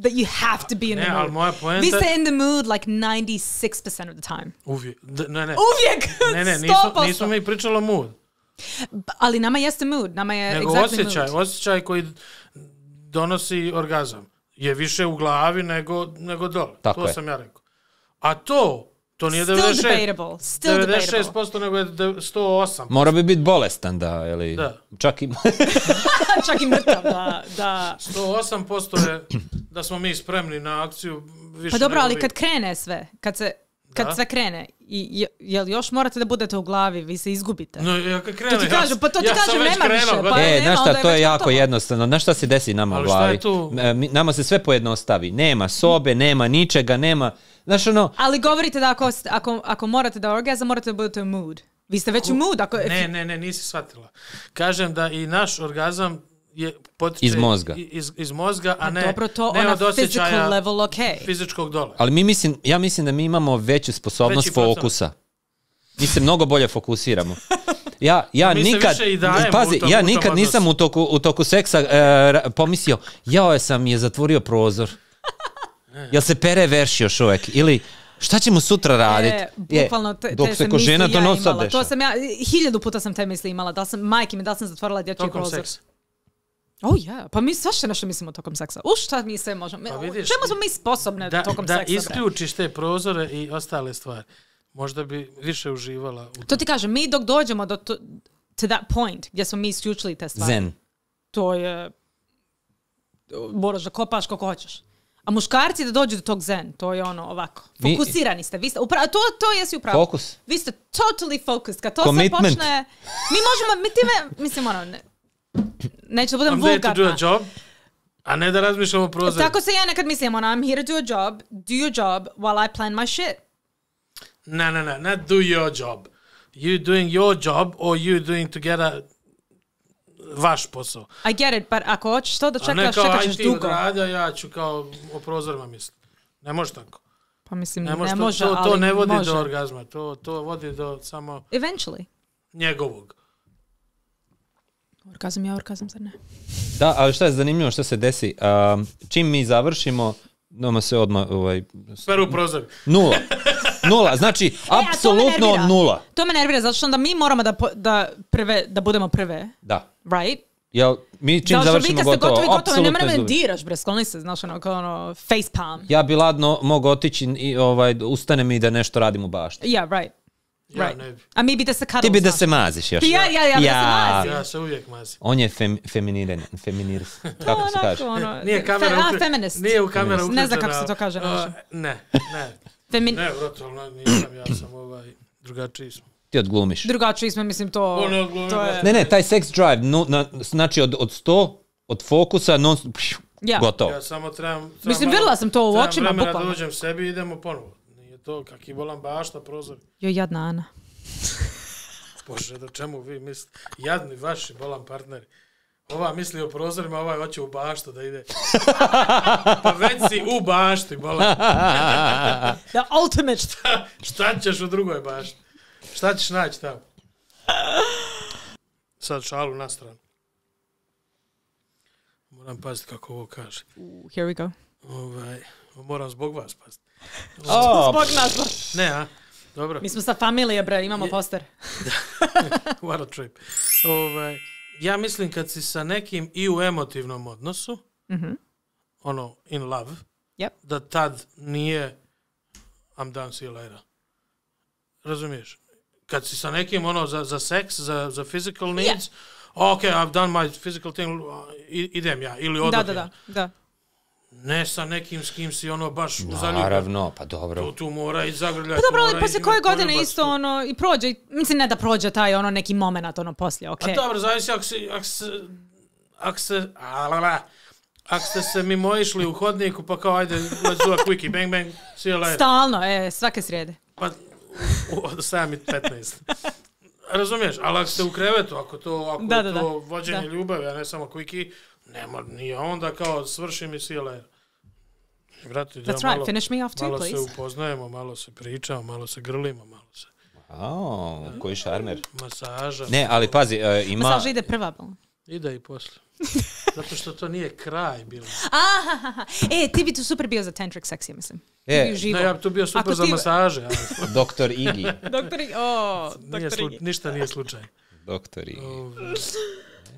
that you have to be in ne, the mood. Moja poenta... Vi ste in the mood like 96% of the time. Uvijek. ne, ne. Uvijek! ne, ne, nisu, nismo mi pričalo mood. Ali nama jeste mood, nama je Nego exactly osjećaj, mood. osjećaj koji donosi orgazam je više u glavi nego, nego dole. to sam ja rekao. A to, to nije Still 96, debatable. 96% nego je 108%. Mora bi biti bolestan, da, ili da. čak i... čak i mrtav, da, da. 108% je da smo mi spremni na akciju više Pa dobro, ali kad krene sve, kad se, kad sve krene, i, jel još morate da budete u glavi, vi se izgubite. No, ja kad krene, to ti kažu, pa to ti ja nema krenuo, pa e, šta, to je jako jednostavno. Znaš šta se desi nama u glavi? E, nama se sve pojednostavi. Nema sobe, nema ničega, nema... Znaš ono... Ali govorite da ako, ako, ako morate da orgazam, morate da budete u mood. Vi ste već u mood. Ako... Ne, ne, ne, nisi shvatila. Kažem da i naš orgazam je iz mozga. Iz, mozga, a pa ne, Dobro, to ono od osjećaja fizičkog dole. Ali mi mislim, ja mislim da mi imamo veću sposobnost fokusa. Mi se mnogo bolje fokusiramo. Ja, ja nikad, pazi, ja nikad nisam u toku, u toku seksa e, pomislio, jao e, sam je zatvorio prozor. Jel se pere verš još Ili, Šta ćemo sutra raditi? E, dok se kožena to nosa To sam ja, hiljadu puta sam te misli imala. Da sam, majke mi, da sam zatvorila dječji prozor. O oh, yeah. pa mi svašta što mislimo tokom seksa. U šta mi se možemo? Pa smo mi sposobne da, tokom da seksa? Da isključiš te prozore i ostale stvari. Možda bi više uživala. U to ti kažem, mi dok dođemo do to, to that point gdje smo mi isključili te stvari. Zen. To je, moraš da kopaš kako hoćeš. A muškarci da dođu do tog zen, to je ono ovako. Fokusirani ste, vi ste, upra- to, to jesi upravo. Fokus. Vi ste totally focused. Kad to Commitment. se počne, mi možemo, mi time, mislim ono, ne, Neću da budem I'm vulgarna. there to do a job. A ne da razmišljamo prozor. Tako se ja nekad mislim, ona, I'm here to do a job, do your job while I plan my shit. Ne, ne, ne, not do your job. You doing your job or you doing together vaš posao. I get it, but ako hoćeš to da čekaš, čekaš dugo. A ne kao IT ja ću kao o prozorima misliti. Ne može tako. Pa mislim, ne, može, ne može, to, to ne vodi do orgazma, to, to vodi do samo... Eventually. Njegovog. Orgazam ja, orgazam, zar ne? Da, ali šta je zanimljivo što se desi? Um, čim mi završimo, nama se odmah... Ovaj, sveru prozor. Nula. Nula, znači, e, apsolutno nula. To me nervira, zato što onda mi moramo da, da, prve, da budemo prve. Da. Right? Ja mi čim da, završimo gotovo, gotovo, gotovo, gotovo ne mene me diraš, bre, skloni se, znaš, ono, kao ono, face palm. Ja bi ladno mogu otići i ovaj, ustanem i da nešto radim u bašti. Yeah, right. Ja right. ne bi. A mi bi da se kadalo Ti bi da se maziš još. Ja, ja, ja, ja. da se mazim. Ja se uvijek mazim. On je fem, feminiran, feminir. kako se kaže? Ono, nije kamera fe, a, feminist. Nije u kamera uključena. Ne znam kako se to kaže. Uh, ne, ne. Femin... Ne, vrlo, nisam, ja sam ovaj, drugačiji smo ti odglumiš. Drugačiji smo, mislim, to... On ne, to je... ne, ne, taj sex drive, no, na, znači od, od 100, od fokusa, non, pšu, ja. gotovo. Ja samo trebam... trebam mislim, vrla sam to u očima, bukvalno. Trebam vremena da uđem sebi i idemo ponovo to, kak je bolan prozor. Jo, jadna Ana. Bože, do čemu vi mislite? Jadni vaši bolan partneri. Ova misli o prozorima, ovaj hoće u baštu da ide. Pa već si u bašti, bolan. The ultimate. šta, ćeš u drugoj bašti? Šta ćeš naći tamo? Sad šalu na stranu. Moram paziti kako ovo kaže. Here we go. Ovaj, moram zbog vas paziti. O, Zbog nas. Ne, a? Dobro. Mi smo sa familije, bre, imamo Je- poster. What a trip. Ovaj, ja mislim kad si sa nekim i u emotivnom odnosu, mhm. ono, in love, Yep. da tad nije I'm done, see you later. Razumiješ? Kad si sa nekim, ono, za, za seks, za, za physical needs, ok, I've done my physical thing, uh, idem ja, ili odem Da, da, ja. da, da. Ne sa nekim s kim si ono baš no, zaljubljen. Naravno, pa dobro. Tu, tu mora i zagrljati. Pa dobro, ali poslije koje godine isto ono i prođe, mislim ne da prođe taj ono neki moment ono poslije, okej. Okay. A pa dobro, zavisi ako se, ako se, ako se, alala, ako ste se mimo išli u hodniku pa kao ajde, let's do a quickie, bang bang, see you later. Stalno, e, svake srijede. Pa, od 7 i 15. Razumiješ, ali ako ste u krevetu, ako to, ako da, da, to vođenje da. ljubavi, a ne samo quickie, nema, nije onda kao svrši mi sile. Vrati, That's ja right, malo, finish too, malo please. se upoznajemo, malo se pričamo, malo se grlimo, malo se... Wow, koji šarmer. Masaža. Ne, ali pazi, uh, ima... Masaža ide prva, bol. Ide i posle. Zato što to nije kraj bilo. Ah e, ti bi tu super bio za tantric seksija, mislim. E, ja bi tu bio super ti... za masaže. Ali... Doktor Igi. Doktor Igi, o, oh, doktor Igi. Ništa nije slučaj. Doktor Igi.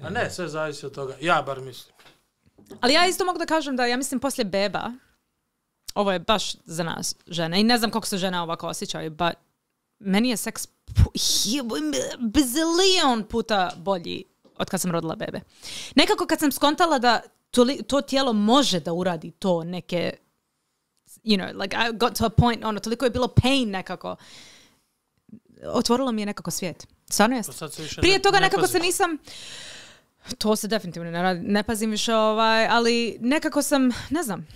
A ne, sve zavisi od toga. Ja bar mislim. Ali ja isto mogu da kažem da ja mislim poslije beba, ovo je baš za nas žene i ne znam kako se žene ovako osjećaju, but meni je seks bazilion puta bolji od kad sam rodila bebe. Nekako kad sam skontala da to, tijelo može da uradi to neke you know, like I got to a point, ono, toliko je bilo pain nekako. Otvorilo mi je nekako svijet. Stvarno jeste. Pa Prije toga nekako se nisam... To se definitivno ne radi. Ne pazim više ovaj, ali nekako sam, ne znam,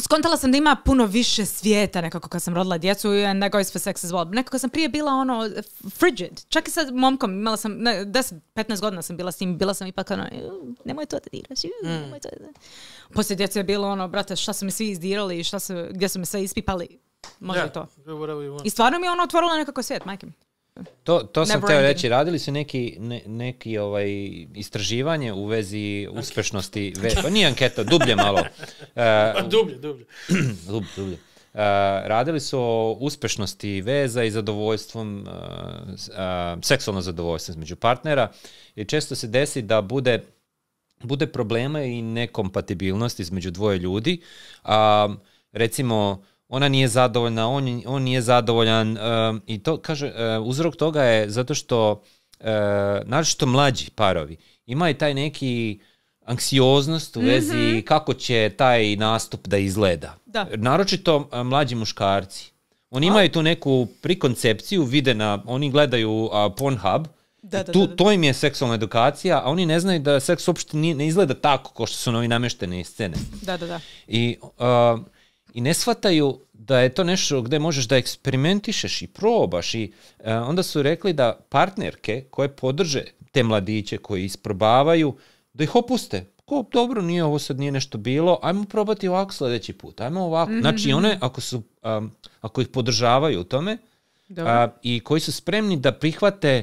skontala sam da ima puno više svijeta nekako kad sam rodila djecu and that goes for sex as well. Nekako sam prije bila ono frigid. Čak i sa momkom imala sam, ne, 10-15 godina sam bila s njim, bila sam ipak ono, nemoj to da diraš, mm. nemoj to da... Poslije djece je bilo ono, brate, šta su mi svi izdirali i šta su, gdje su me sve ispipali. Može to. I stvarno mi je ono otvorilo nekako svijet, majke to, to sam htio reći, radili su neki, neki ovaj istraživanje u vezi uspješnosti... uspešnosti, ve, pa nije anketa, dublje malo. Uh, dublje, dublje. dublje. Eh, radili su o uspješnosti veza i zadovoljstvom, uh, uh, seksualno zadovoljstvo između partnera. I često se desi da bude, bude problema i nekompatibilnost između dvoje ljudi. recimo, ona nije zadovoljna, on, on nije zadovoljan i to kaže, uzrok toga je zato što uh, naročito mlađi parovi imaju taj neki anksioznost u vezi mhm. kako će taj nastup da izgleda. Da. Naročito mlađi muškarci. Oni imaju tu neku prikoncepciju vide na, oni gledaju Pornhub, tu, to im je seksualna edukacija, a oni ne znaju da seks uopšte ne izgleda tako kao što su novi namješteni scene. Da, da, da. I i ne shvataju da je to nešto gdje možeš da eksperimentišeš i probaš i e, onda su rekli da partnerke koje podrže te mladiće koji isprobavaju da ih opuste ko dobro nije ovo sad nije nešto bilo ajmo probati ovako sljedeći put ajmo ovako mm znači one ako su ako ih podržavaju u tome a, i koji su spremni da prihvate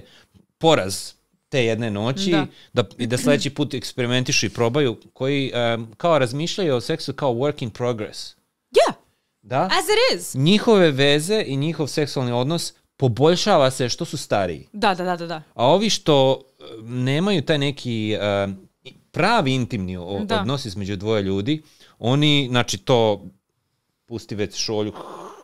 poraz te jedne noći da. da, sljedeći put eksperimentišu i probaju koji kao razmišljaju o seksu kao work in progress Yeah. Da? As it is. Njihove veze i njihov seksualni odnos poboljšava se što su stariji. Da, da, da, da. A ovi što e, nemaju taj neki e, pravi intimni odnos između dvoje ljudi, oni, znači to pusti već šolju,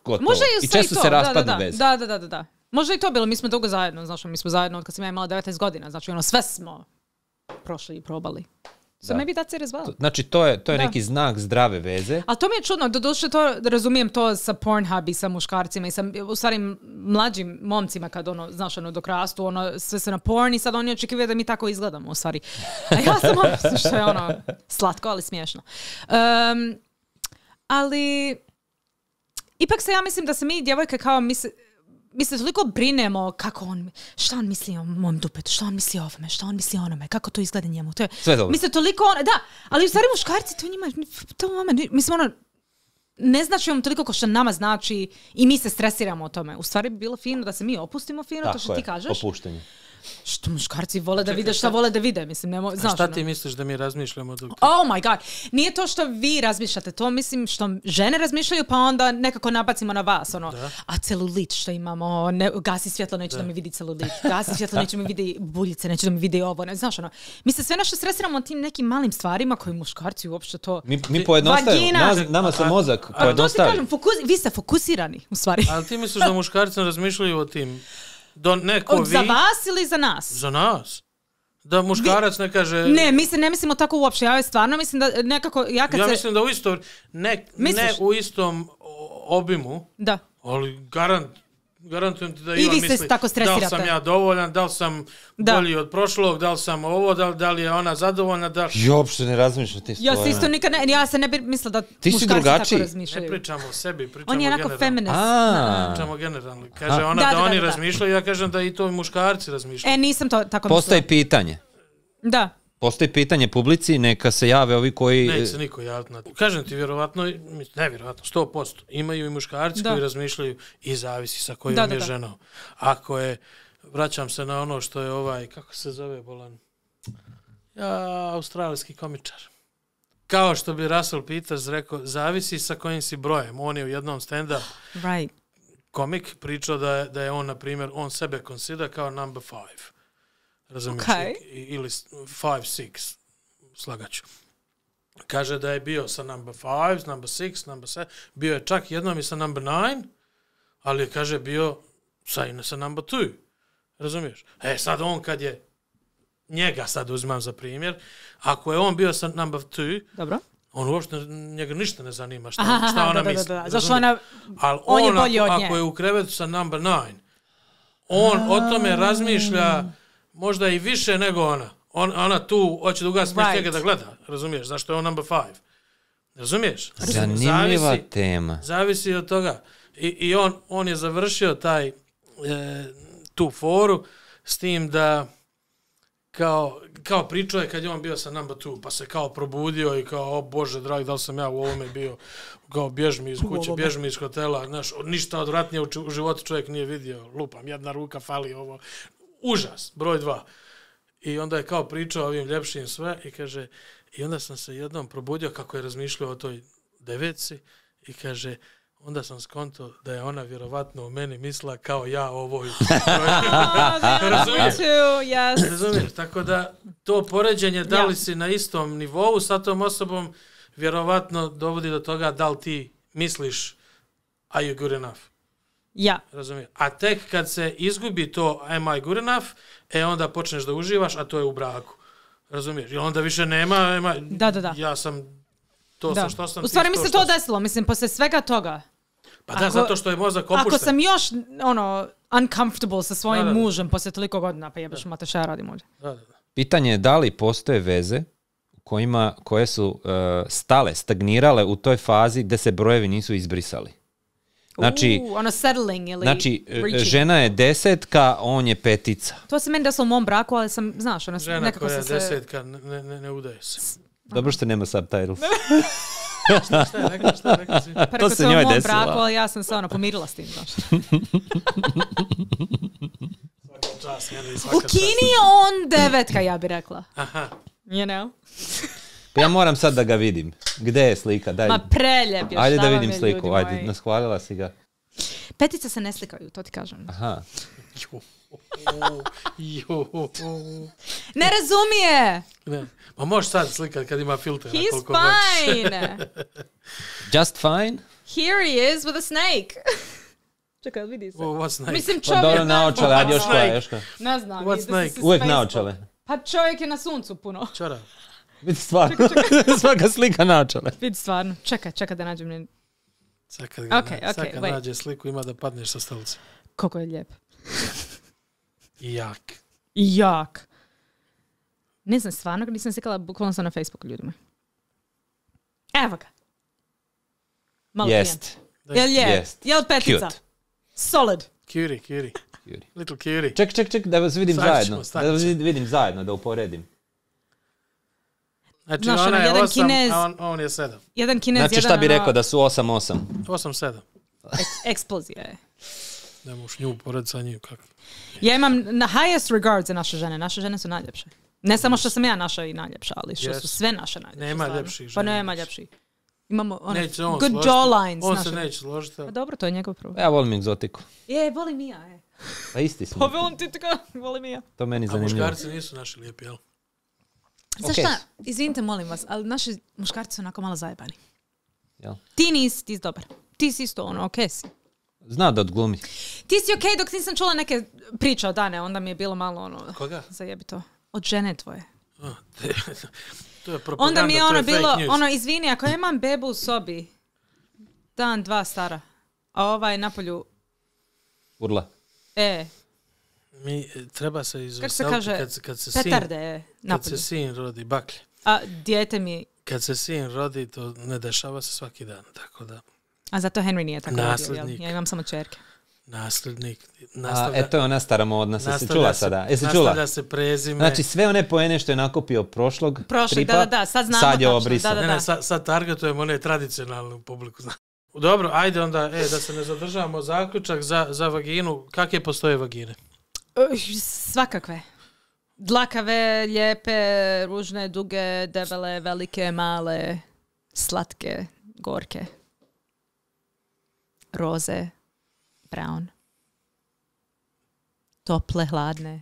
gotovo. Može I često se raspadne da, da, da. veze. Da, da, da, da, Može i to bilo, mi smo dugo zajedno, znači mi smo zajedno od kad sam ja imala 19 godina, znači ono sve smo prošli i probali. So da. maybe that's it as well. Znači, to je, to je neki znak zdrave veze. A to mi je čudno, doduše to razumijem to sa Pornhub i sa muškarcima i sa, u stvari, mlađim momcima kad ono, znaš, ono, dok rastu, ono, sve se na porn i sad oni očekivaju da mi tako izgledamo, u stvari. A ja sam ono, što je ono, slatko, ali smiješno. Um, ali, ipak se ja mislim da se mi djevojke kao, misli, mi toliko brinemo kako on, šta on misli o mom dupetu, šta on misli o ovome, šta on misli o onome, kako to izgleda njemu. To je, Sve dobro. Mi se toliko, on, da, ali u stvari muškarci to njima, to vama, mislim ono, ne znači vam toliko ko što nama znači i mi se stresiramo o tome. U stvari bi bilo fino da se mi opustimo fino, to što je, ti kažeš. Opuštenje. Što muškarci vole da vide šta, vole da vide, mislim, nemo, znaš. A šta ono. ti misliš da mi razmišljamo dok... Oh my god, nije to što vi razmišljate, to mislim što žene razmišljaju pa onda nekako nabacimo na vas, ono, a celulit što imamo, gasi svjetlo, neće da. mi vidi celulit, gasi svjetlo, neće da mi vidi buljice, neće da mi vidi ovo, ne, znaš, ono. Mi se sve našto stresiramo tim nekim malim stvarima koji muškarci uopšte to... Mi, mi pojednostavimo, nama se mozak pa pojednostavio. vi ste fokusirani, u stvari. Ali ti misliš da muškarci razmišljaju o tim do neko vi... Za vas ili za nas? Za nas. Da muškarac ne kaže... Ne, mi se ne mislimo tako uopće. Ja stvarno mislim da nekako... Ja, mislim da u isto... Ne, ne u istom obimu. Da. Ali garant Garantujem ti da I vi ste misli, tako da li sam ja dovoljan, da li sam da. bolji od prošlog, da li sam ovo, da li, da li je ona zadovoljna, da li... Ja uopšte ne razmišljam ti stvari. Ja se isto nikad ne, ja se ne bi mislila da ti si drugačiji. tako razmišljaju. Ne pričamo o sebi, pričamo On je onako feminist. A. Pričamo generalno. Kaže ona da, da oni razmišljaju, ja kažem da i to muškarci razmišljaju. E, nisam to tako mislila. Postoji pitanje. Da. Postoji pitanje publici, neka se jave ovi koji... Neće se niko javiti na to. Kažem ti, vjerovatno, ne vjerovatno, posto Imaju i muškarci da. koji razmišljaju i zavisi sa kojom da, je žena. Ako je, vraćam se na ono što je ovaj, kako se zove Bolan? Ja, australijski komičar. Kao što bi Russell Peters rekao, zavisi sa kojim si brojem. On je u jednom stand-up right. komik pričao da je, da je on, na primjer, on sebe konsida kao number five razumiješ, okay. ili 5-6, slagač. Kaže da je bio sa number 5, number 6, number 7, bio je čak jednom i sa number 9, ali je, kaže, bio sa, sa number 2. Razumiješ? E, sad on kad je, njega sad uzimam za primjer, ako je on bio sa number 2, Dobro. On uopšte, njega ništa ne zanima šta, Aha, šta ona misli. Zašto ona, Ali on, on je bolji od nje. Ako je u krevetu sa number 9, on o tome razmišlja možda i više nego ona. On, ona tu hoće da ugasi right. da gleda, razumiješ, zašto je on number five. Razumiješ? Zanimljiva zavisi, tema. Zavisi od toga. I, i on, on je završio taj, e, tu foru s tim da kao, kao pričao je kad je on bio sa number two, pa se kao probudio i kao, o bože drag, da li sam ja u ovome bio, kao bjež mi iz kuće, bjež mi iz hotela, znaš, ništa odvratnije u životu čovjek nije vidio, lupam, jedna ruka fali ovo, Užas, broj dva. I onda je kao pričao ovim ljepšim sve i kaže, i onda sam se jednom probudio kako je razmišljao o toj deveci i kaže, onda sam skonto da je ona vjerovatno u meni misla kao ja o ovoj. Razumiješ? Razumiješ? Tako da to poređenje da li si na istom nivou sa tom osobom vjerovatno dovodi do toga da li ti misliš are you good enough? Ja. Razumijem. A tek kad se izgubi to am I good enough, e onda počneš da uživaš, a to je u braku. Razumiješ? I onda više nema, da, da, da. ja sam to da. što sam... U stvari mi se to desilo, mislim, posle svega toga. Pa da, ako, zato što je mozak opušten. Ako sam još, ono, uncomfortable sa svojim mužem posle toliko godina, pa jebeš mate šta ja radim ovdje. Pitanje je da li postoje veze kojima, koje su eh, stale, stagnirale u toj fazi gdje se brojevi nisu izbrisali. Znači, uh, ono settling ili znači, e, žena je desetka, on je petica. To se meni desilo u mom braku, ali sam, znaš, ono, žena nekako koja je se... desetka, ne, ne, ne udaje se. Dobro što nema subtitles. šta, šta, neka, šta, neka šta. to se njoj desilo. braku, ali ja sam se ono pomirila s tim, znaš. u Kini je on devetka, ja bih rekla. Aha. You know? Pa ja moram sad da ga vidim. Gde je slika? Daj. Ma preljep je. Ajde da vidim sliku. Ajde, nashvalila si ga. Petica se ne slikaju, to ti kažem. Aha. ne razumije! Ne. Ma možeš sad slikat kad ima filter. He's fine! Just fine? Here he is with a snake. Čekaj, vidi se. Oh, what's snake? Mislim, pa čovjek... dobro, naočale, ajde još koja, još koja. Ne znam. What's snake? Uvijek naočale. Pa čovjek je na suncu puno. Čara. Vidi stvarno. Čekaj, čekaj. Svaka slika načale. Vidi stvarno. Čekaj, čekaj da nađem. Sad kad, okay, na, kad nađe sliku ima da padneš sa stolice. Koliko je lijep. I jak. I jak. Ne znam, stvarno nisam slikala, bukvalno sam na Facebooku ljudima. Evo ga. Malo Jest. Jel je? Jest. Jel petica? Cute. Solid. Cutie, cutie. cutie. Little cutie. Ček, ček, ček, da vas vidim stavit ćemo, zajedno. ćemo. Da vas vidim zajedno, da uporedim. Znači, znači ona ono, je jedan osam, kinez, a on, on je 7. Jedan kinez, znači, jedan... Znači, šta bi ono rekao, da su 8-8? 8-7. Eksplozija je. Ne mu nju pored sa njim, kako? Ja imam na highest regard za naše žene. Naše žene su najljepše. Ne samo što sam ja naša i najljepša, ali što su sve naše najljepše. Nema ljepših pa žena. Pa nema ljepših. Imamo one good složiti. jawlines. On se neće složiti. Pa dobro, to je njegov prvo. Ja volim egzotiku. Je, volim i ja, je. Pa isti smo. Pa volim ti tako, volim i ja. To meni zanimljivo. A muškarci nisu naši lijepi, jel? Znaš šta, izvinite, molim vas, ali naši muškarci su onako malo zajebani. Ja. Ti nisi, ti si dobar. Ti si isto ono, okej okay si. Zna da odglumi. Ti si okej okay, dok nisam čula neke priče od Dane, onda mi je bilo malo ono... Koga? to. Od žene tvoje. to je onda mi je ono bilo, ono, izvini, ako ja imam bebu u sobi, dan, dva stara, a ovaj napolju... Urla. E, mi, treba se izostaviti kad, kad, se sin, kad se sin rodi, baklje. A dijete mi... Kad se sin rodi, to ne dešava se svaki dan, tako da... A zato Henry nije tako Naslednik. Rodio, ja imam samo čerke. Naslednik. e, to je ona stara modna, se čula sada. se prezime. Znači, sve one poene što je nakupio prošlog, tripa, da, sad, znamo sad je sad, targetujemo one tradicionalnu publiku. Dobro, ajde onda, e, da se ne zadržavamo, zaključak za, za vaginu, kakve postoje vagine? Svakakve. Dlakave, lijepe, ružne, duge, debele, velike, male, slatke, gorke. Roze, brown. Tople, hladne.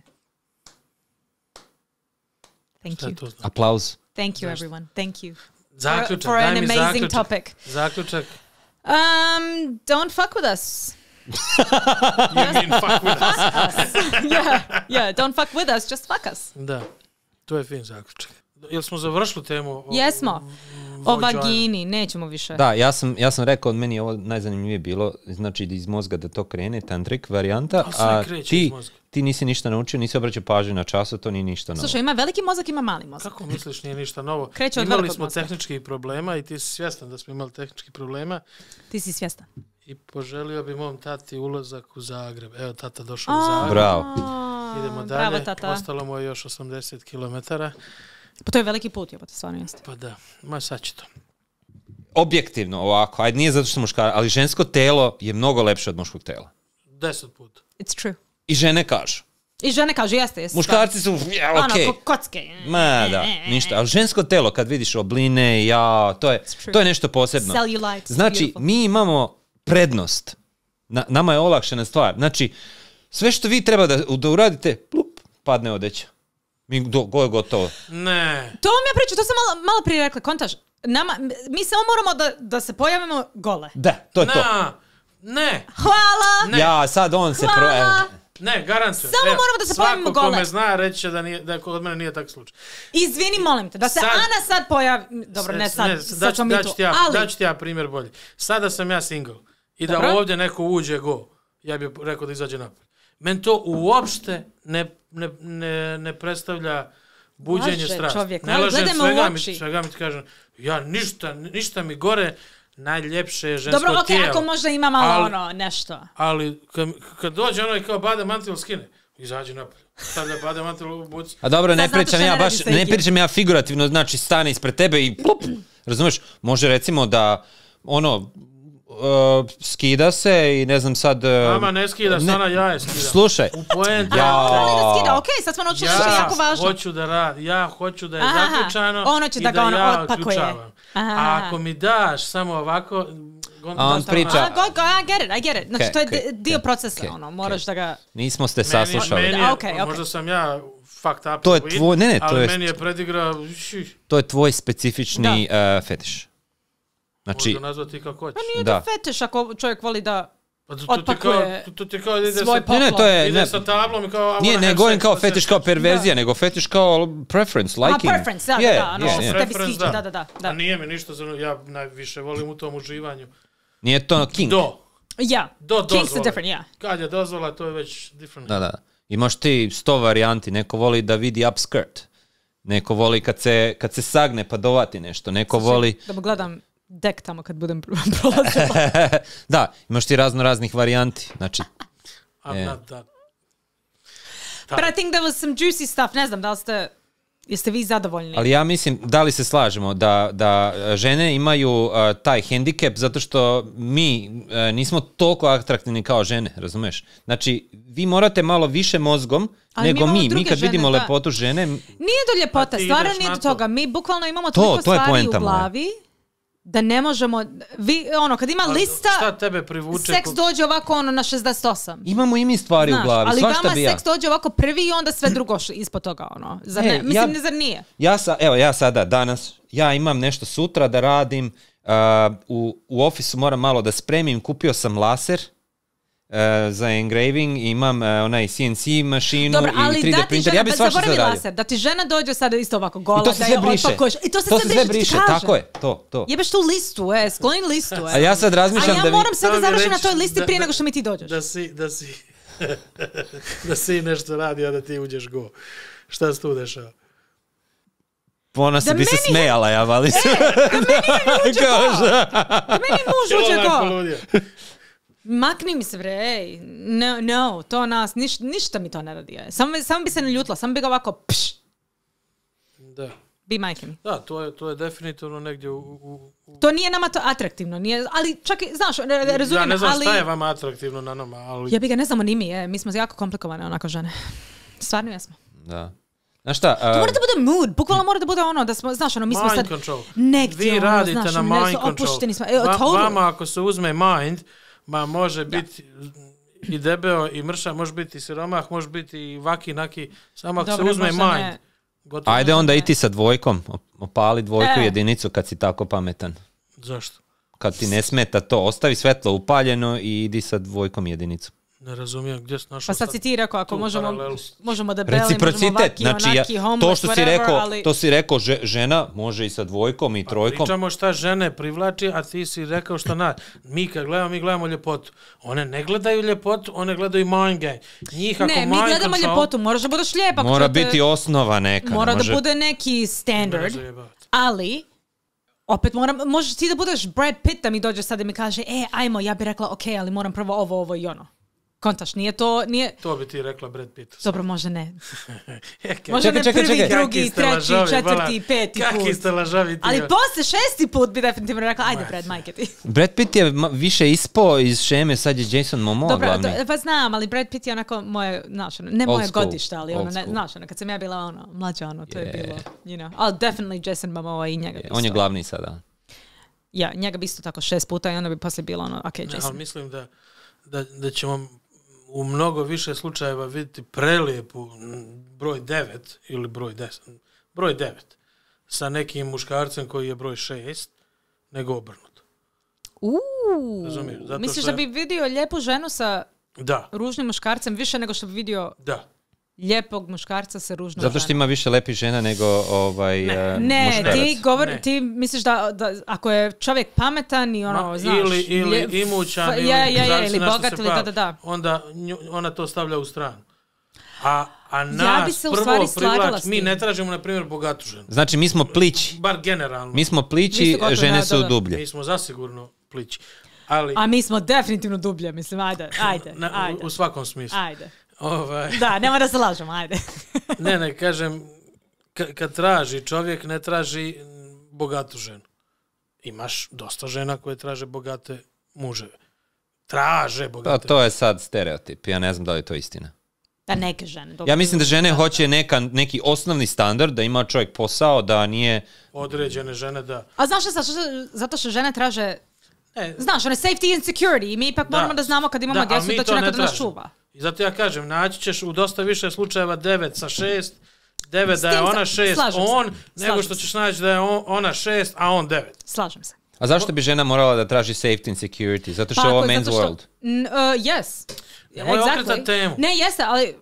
Thank Šta you. znači? Aplauz. Thank you everyone. Thank you. Zaključak, for, for an amazing zaključak. topic. Zaključak. Um, don't fuck with us. you fuck with us. yeah, yeah, don't fuck with us, just fuck us. Da, to je fin zaključak. Jel smo završili temu? O, Jesmo. O vagini, nećemo više. Da, ja sam, ja sam rekao, meni je ovo najzanimljivije bilo, znači iz mozga da to krene, tantrik varijanta, a ti, ti nisi ništa naučio, nisi obraćao pažnju na času, to nije ništa novo. Slušaj, ima veliki mozak, ima mali mozak. Kako misliš nije ništa novo? imali smo tehničkih problema i ti si svjestan da smo imali tehničkih problema. Ti si svjestan i poželio bi mom tati ulazak u Zagreb. Evo, tata došao u Zagreb. Bravo. Idemo dalje. Ostalo mu je još 80 km. Pa to je veliki put, to stvarno jeste. Pa da, ma sad će to. Objektivno ovako, ajde nije zato što muškara, ali žensko telo je mnogo lepše od muškog tela. Deset puta. It's true. I žene kažu. I žene kažu, jeste, jeste. Muškarci su, ja, ono, ok. kocke. Ma, da, ništa. Ali žensko telo, kad vidiš obline, ja, to je, to je nešto posebno. Znači, mi imamo prednost. Na, nama je olakšena stvar. Znači, sve što vi treba da, da uradite, plup, padne odeća. Mi, do, go je gotovo. Ne. To vam ja pričam, to sam malo, malo prije rekla, kontaž. mi samo moramo da, da se pojavimo gole. Da, to je Na. to. Ne. Hvala. Ne. Ja, sad on se... Pro... Ne, garantujem. Samo moramo da se pojavimo gole. Svako ko me zna reći da, nije, da kod mene nije tak slučaj. Izvini, molim te, da se sad, Ana sad pojavi... Dobro, ne sad, ne, sad ću Ja, ti ja primjer bolje. Sada sam ja single i da ovdje neko uđe go, ja bih rekao da izađe napolje. Men to uopšte ne, ne, predstavlja buđenje strasti. ne lažem, svega mi kažem, ja ništa, ništa mi gore, najljepše je žensko Dobro, okej, ako možda ima malo ono, nešto. Ali kad, dođe ono i kao bade mantil skine, izađe napolje. A dobro, ne pričam ja baš, ne pričam ja figurativno, znači stane ispred tebe i plup, razumeš? Može recimo da, ono, Uh, skida se i ne znam sad... Uh, e, Mama ne skida, ne, ona ja je skida. Slušaj. U poentu. Ja. Ona skida, okej, okay, sad smo naučili ja, što je jako važno. Ja hoću da radi, ja hoću da je Aha, zaključano ono će i da, ga ono ja otpakuje. A ako mi daš samo ovako... On, on priča... A, go, go, I get it, I get it. Znači, okay, to je okay, dio okay, procesa, okay, ono, moraš okay. da ga... Nismo ste saslušali. Meni, meni je, okay, okay. možda sam ja fucked up to je tvoj, ne, ne, to je, Ali meni je predigra... To je tvoj specifični da. uh, fetiš. Znači, Možda nazvati kako hoćeš. Pa nije da. to fetiš ako čovjek voli da otpakuje to, ti kao, to, ti kao ide svoj poklon. ide sa tablom i kao... Nije, ne govorim kao pa fetiš kao perverzija, da. nego fetiš kao preference, liking. A, preference, da, yeah, da, da, yeah, ono yeah. Preference, da. da, da, da. A nije mi ništa, za, ono, ja najviše volim u tom uživanju. Nije to ono king. Do. Ja, do, king's different, ja. Kad je dozvola, to je već different. Da, da. Imaš ti sto varijanti, neko voli da vidi upskirt. Neko voli kad se, kad se sagne pa dovati nešto, neko voli... Da gledam dek tamo kad budem prolazila. da, imaš ti razno raznih varijanti. Znači, I'm not that. But I think there was some juicy stuff. Ne znam da li ste... Jeste vi zadovoljni? Ali ja mislim, da li se slažemo da, da žene imaju taj hendikep zato što mi e, nismo toliko atraktivni kao žene, razumeš? Znači, vi morate malo više mozgom nego mi. Mi, kad vidimo da. lepotu žene... Nije do ljepota, pa stvarno nije do toga. Mi bukvalno imamo to, toliko to stvari u glavi... Moja da ne možemo, vi, ono, kad ima lista, seks dođe ovako ono na 68. Imamo i mi stvari u glavi, ali svašta bi ja. seks dođe ovako prvi i onda sve drugo ispod toga, ono. Zar e, Mislim, ne, zar nije? Ja sa, evo, ja sada, danas, ja imam nešto sutra da radim, u, u ofisu moram malo da spremim, kupio sam laser, E, za engraving, imam e, onaj CNC mašinu Dobar, i 3D printer. Ja bi svašta zaboravi laser, da ti žena dođe sad isto ovako gola, I to se sve briše. I to se to sve, sve briše, tako je, to, to. Jebeš tu listu, e, skloni listu, e. A ja sad razmišljam da... A ja moram sve da završim na toj listi da, prije nego što mi ti dođeš. Da si, da si, da si nešto radi, a da ti uđeš go. Šta se tu dešava? Ona se da bi se smejala, ja valim. E, da meni muž uđe go! Da meni muž uđe go! Makni mi se bre, ej, no, no, to nas, niš, ništa mi to ne radi. Samo sam bi se naljutila, samo bi ga ovako pš. Da. Bi majke mi. Da, to je, to je definitivno negdje u, u, To nije nama to atraktivno, nije, ali čak i, znaš, razumijem, Ja ne znam ali... šta je vama atraktivno na nama, ali... Ja bi ga ne znamo ni mi, je, mi smo jako komplikovane onako žene. Stvarno jesmo. Da. Znaš šta? Uh, to mora da bude mood, bukvalno mora da bude ono da smo, znaš, ono, mi smo mind sad... Control. Negdje, Vi ono, radite znaš, na mind control. Smo, e, Va, vama ako se uzme mind, ma može biti i debeo i mrša, može biti i siromah, može biti i vaki, naki, samo ako se uzme mind. Ajde onda i ti sa dvojkom, opali dvojku e. jedinicu kad si tako pametan. Zašto? Kad ti ne smeta to, ostavi svetlo upaljeno i idi sa dvojkom jedinicom. Ne razumijem gdje se našao... Pa sad si ti rekao, ako možemo, paralelu. možemo da belim možemo vaki, znači, to što si rekao, To si rekao, žena može i sa dvojkom i pa, trojkom. Pričamo šta žene privlači, a ti si rekao što na... Mi kad gledamo, mi gledamo ljepotu. One ne gledaju ljepotu, one gledaju mind game. Njih, ne, mi gledamo ljepotu, moraš da budeš lijepa Mora te... biti osnova neka. Mora da bude neki standard. Ali, opet moram, možeš ti da budeš Brad Pitt da mi dođe sad i mi kaže, e, ajmo, ja bi rekla, ok, ali moram prvo ovo, ovo i ono. Kontaš, nije to... Nije... To bi ti rekla Brad Pitt. Dobro, može ne. Može čekaj, ne prvi, čekaj, drugi, treći, lažavi, četvrti, bala, peti put. Kaki ste lažavi ti. Ali posle šesti put bi definitivno rekla, ajde Brad, majke ti. Brad Pitt je više ispo iz šeme, sad je Jason Momoa Dobro, glavni. Dobro, pa znam, ali Brad Pitt je onako moje, znaš, ono, ne moje godište, ali ono, ne, znaš, ono, kad sam ja bila ono, mlađa, ono, to yeah. je bilo, you know. Ali definitely Jason Momoa i njega. Yeah. On je glavni sada. Ja, njega bi isto tako šest puta i onda bi poslije bilo ono, ok, Jason. Ne, ali mislim da, da, da ćemo u mnogo više slučajeva vidjeti prelijepu broj 9 ili broj 10, broj 9 sa nekim muškarcem koji je broj 6 nego obrnuto. Uuu, misliš da bi vidio lijepu ženu sa da. ružnim muškarcem više nego što bi vidio da lijepog muškarca se ružnom Zato što ima više lepih žena nego ovaj, ne. Eh, ne, Ti, ne. ti misliš da, da, ako je čovjek pametan i ono, no, znaš... Ili, ili imućan, ili, je, ili bogat, ili da, da, da. Onda ona to stavlja u stranu. A, a nas ja bi se prvo mi ne tražimo, na primjer, bogatu ženu. Znači, mi smo plići. Bar generalno. Mi smo plići, žene su dublje. Mi smo zasigurno plići. Ali, a mi smo definitivno dublje, mislim, ajde, ajde, Na, u, u svakom smislu. Ajde. Ovaj... Da, nema da se lažem, ajde. ne, ne, kažem, kad traži čovjek, ne traži bogatu ženu. Imaš dosta žena koje traže bogate muževe. Traže bogate. To, pa to je sad stereotip, ja ne znam da li je to istina. Da neke žene. Ja mislim da žene hoće neka, neki osnovni standard, da ima čovjek posao, da nije... Određene žene, da. A znaš zato što žene traže... E, znaš, one safety and security i mi ipak da, moramo da znamo kad imamo da, djecu da će neko da nas čuva. I zato ja kažem, naći ćeš u dosta više slučajeva 9 sa 6, 9 da je ona 6, on, nego što ćeš naći da je ona 6, a on 9. Slažem se. A zašto bi žena morala da traži safety and security? Zato što je pa ovo men's world. E, yes. temu. Ne, jeste, ali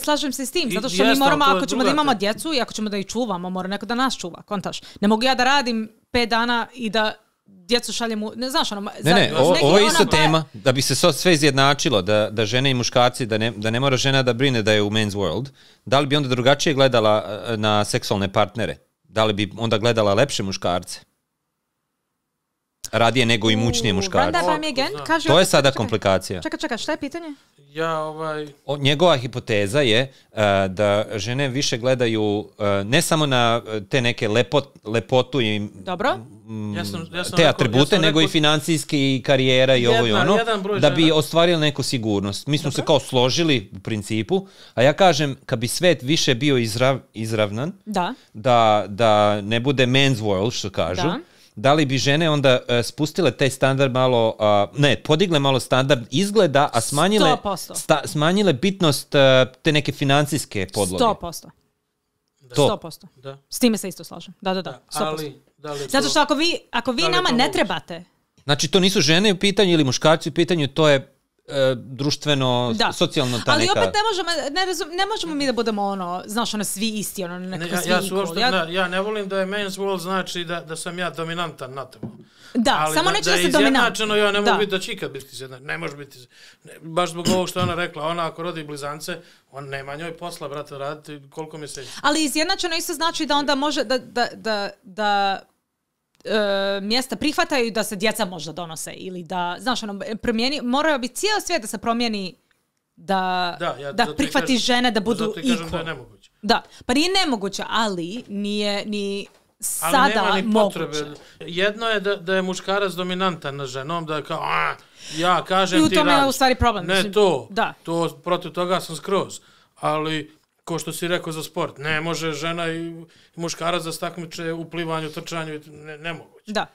slažem se s tim, zato što mi moramo, ako ćemo da imamo djecu i ako ćemo da ih čuvamo, mora neko da nas čuva, kontaš. Ne mogu ja da radim pet dana i da djecu šaljemo, ne znaš, ono, ne, ne, o, ovo je ono isto pa- tema, da bi se sve izjednačilo, da, da žene i muškarci, da ne, da ne mora žena da brine da je u men's world, da li bi onda drugačije gledala eh, na seksualne partnere? Da li bi onda gledala lepše muškarce? radije nego i mučnije muškarci. To je sada komplikacija. Čekaj, čekaj, šta je pitanje? Ja, ovaj... njegova hipoteza je uh, da žene više gledaju eh, ne samo na eh, te neke lepotu i Dobro. Mm, ja sam, ja sam te atribute, nego i financijski i karijera i ovo i ono, da bi ostvarili neku sigurnost. Mi smo se kao složili u principu, a ja kažem, kad bi svet više bio izrav, izravnan, da. da, ne bude men's world, što kažu, da li bi žene onda e, spustile taj standard malo, ne, podigle malo standard izgleda, a smanjile, smanjile bitnost e, te neke financijske podloge. 100%. Da. 100%. Da. S time se isto slažem. Da, da, da. Ali, da li Zato što ako vi, ako vi nama ne trebate... Znači to nisu žene u pitanju ili muškarci u pitanju, to je E, društveno, da. socijalno ta Ali opet ne možemo, ne, razum, možemo mi da budemo ono, znaš, ono svi isti, ono ja, ja, ja... ne volim da je men's world znači da, da sam ja dominantan na temu. Da, ali samo da, neće da, da se ja ne mogu da. biti da će ikad biti Ne može biti. Ne, baš zbog ovog što ona rekla, ona ako rodi blizance, on nema njoj posla, brate, raditi koliko mjeseci. Ali izjednačeno isto znači da onda može da, da, da, da E, mjesta prihvataju da se djeca možda donose ili da, znaš, ono, promijeni, morao bi cijeli svijet da se promijeni da, da, prihvati žene da budu zato da je nemoguće. Da, pa nije nemoguće, ali nije ni sada ali nema Moguće. Jedno je da, da je muškarac dominantan na ženom, da je kao, a, ja kažem ti I u tome je u stvari problem. Ne to, da. to protiv toga sam skroz. Ali ko što si rekao za sport, ne može žena i muškarac da stakmiče u plivanju, trčanju, ne, nemoguće. Da.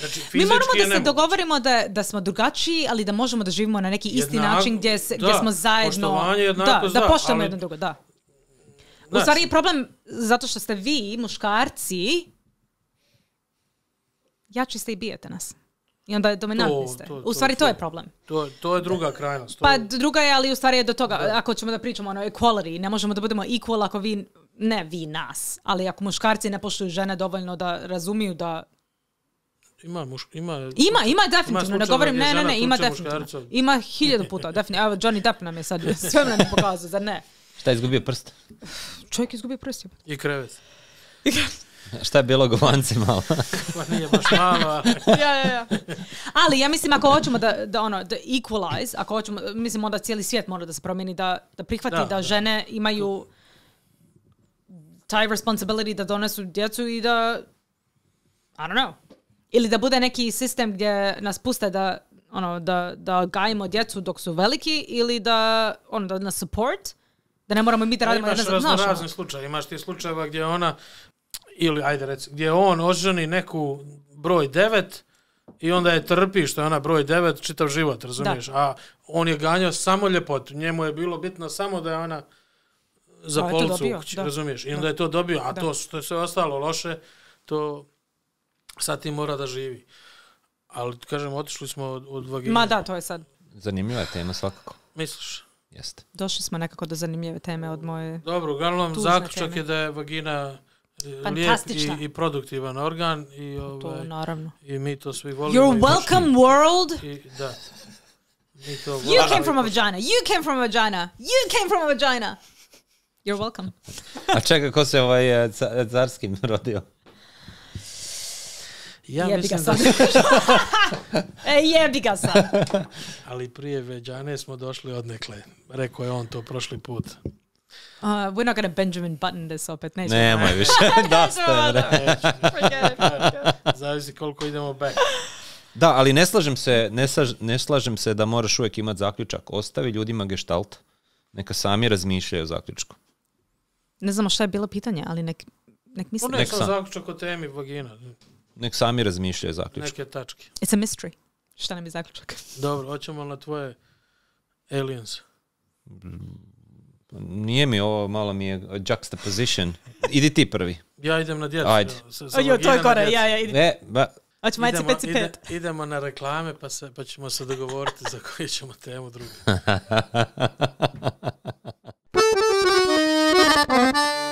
Znači, Mi moramo da se dogovorimo da, da smo drugačiji, ali da možemo da živimo na neki isti način gdje, se, da, gdje smo zajedno... da, da, poštujemo ali... jedno drugo, da. U znači- stvari problem zato što ste vi, muškarci, jači ste i bijete nas. I onda je dominantni to, to, u stvari to, to, je problem. To, to je druga krajnost. Pa druga je, ali u stvari je do toga. Da. Ako ćemo da pričamo o ono, equality, ne možemo da budemo equal ako vi, ne vi nas, ali ako muškarci ne poštuju žene dovoljno da razumiju da ima, muš, ima, ima, ima definitivno, ima ne govorim, ne, ne, ne, ima definitivno. Muškarca. Ima hiljadu puta, definitivno. Evo, Johnny Depp nam je sad sve nam pokazao, zar ne? Šta, izgubio prst? Čovjek izgubio prst. I krevet. I krevet. Šta je bilo govance malo? Pa nije baš malo. Ali ja mislim ako hoćemo da, da ono, da equalize, ako hoćemo, mislim onda cijeli svijet mora da se promijeni, da, da prihvati da, da žene imaju taj responsibility da donesu djecu i da, I don't know. Ili da bude neki sistem gdje nas puste da ono, da, da gajimo djecu dok su veliki ili da, ono, da nas support, da ne moramo mi da pa radimo. Imaš razno ono. razni slučaje. imaš ti slučajeva gdje ona ili ajde recimo, gdje on oženi neku broj devet i onda je trpi što je ona broj devet čitav život, razumiješ? A on je ganjao samo ljepotu. Njemu je bilo bitno samo da je ona za pa policu razumiješ? I onda je to dobio, a to što je sve ostalo loše, to sad ti mora da živi. Ali, kažem, otišli smo od, od Ma da, to je sad. Zanimljiva je tema svakako. Misliš? Jeste. Došli smo nekako do zanimljive teme od moje... Dobro, uglavnom, zaključak je da je vagina Fantastična. I, i, produktivan organ. I, ove, to, ovaj, naravno. I mi to svi volimo. You're welcome i, world. I, da. Mi to volimo. You came from a vagina. You came from a vagina. You came from a vagina. You're welcome. A čekaj, ko se ovaj eh, eh, carskim rodio? Ja jebi ga sam! e, jebi ga sam! Ali prije Veđane smo došli od nekle. Rekao je on to prošli put. Uh, we're not going to Benjamin Button this opet, nećemo. Nemoj više, Zavisi koliko idemo back. Da, ali ne slažem se, ne, slažem se da moraš uvijek imati zaključak. Ostavi ljudima geštalt. Neka sami razmišljaju o zaključku. Ne znamo šta je bilo pitanje, ali nek, nek mislim. Ono o temi vagina. Nek sami razmišljaju o zaključku. Neke tačke. It's a mystery. Šta nam je zaključak? Dobro, hoćemo na tvoje aliens. Mm. Nije mi ovo, malo mi je juxtaposition. Idi ti prvi. Ja idem na djecu. Ajde. S, s, s, o, to je gore, ja, ja, idi. E, ba. Oći majci peci pet. Ide, idemo na reklame pa, se, pa ćemo se dogovoriti za koju ćemo temu drugu.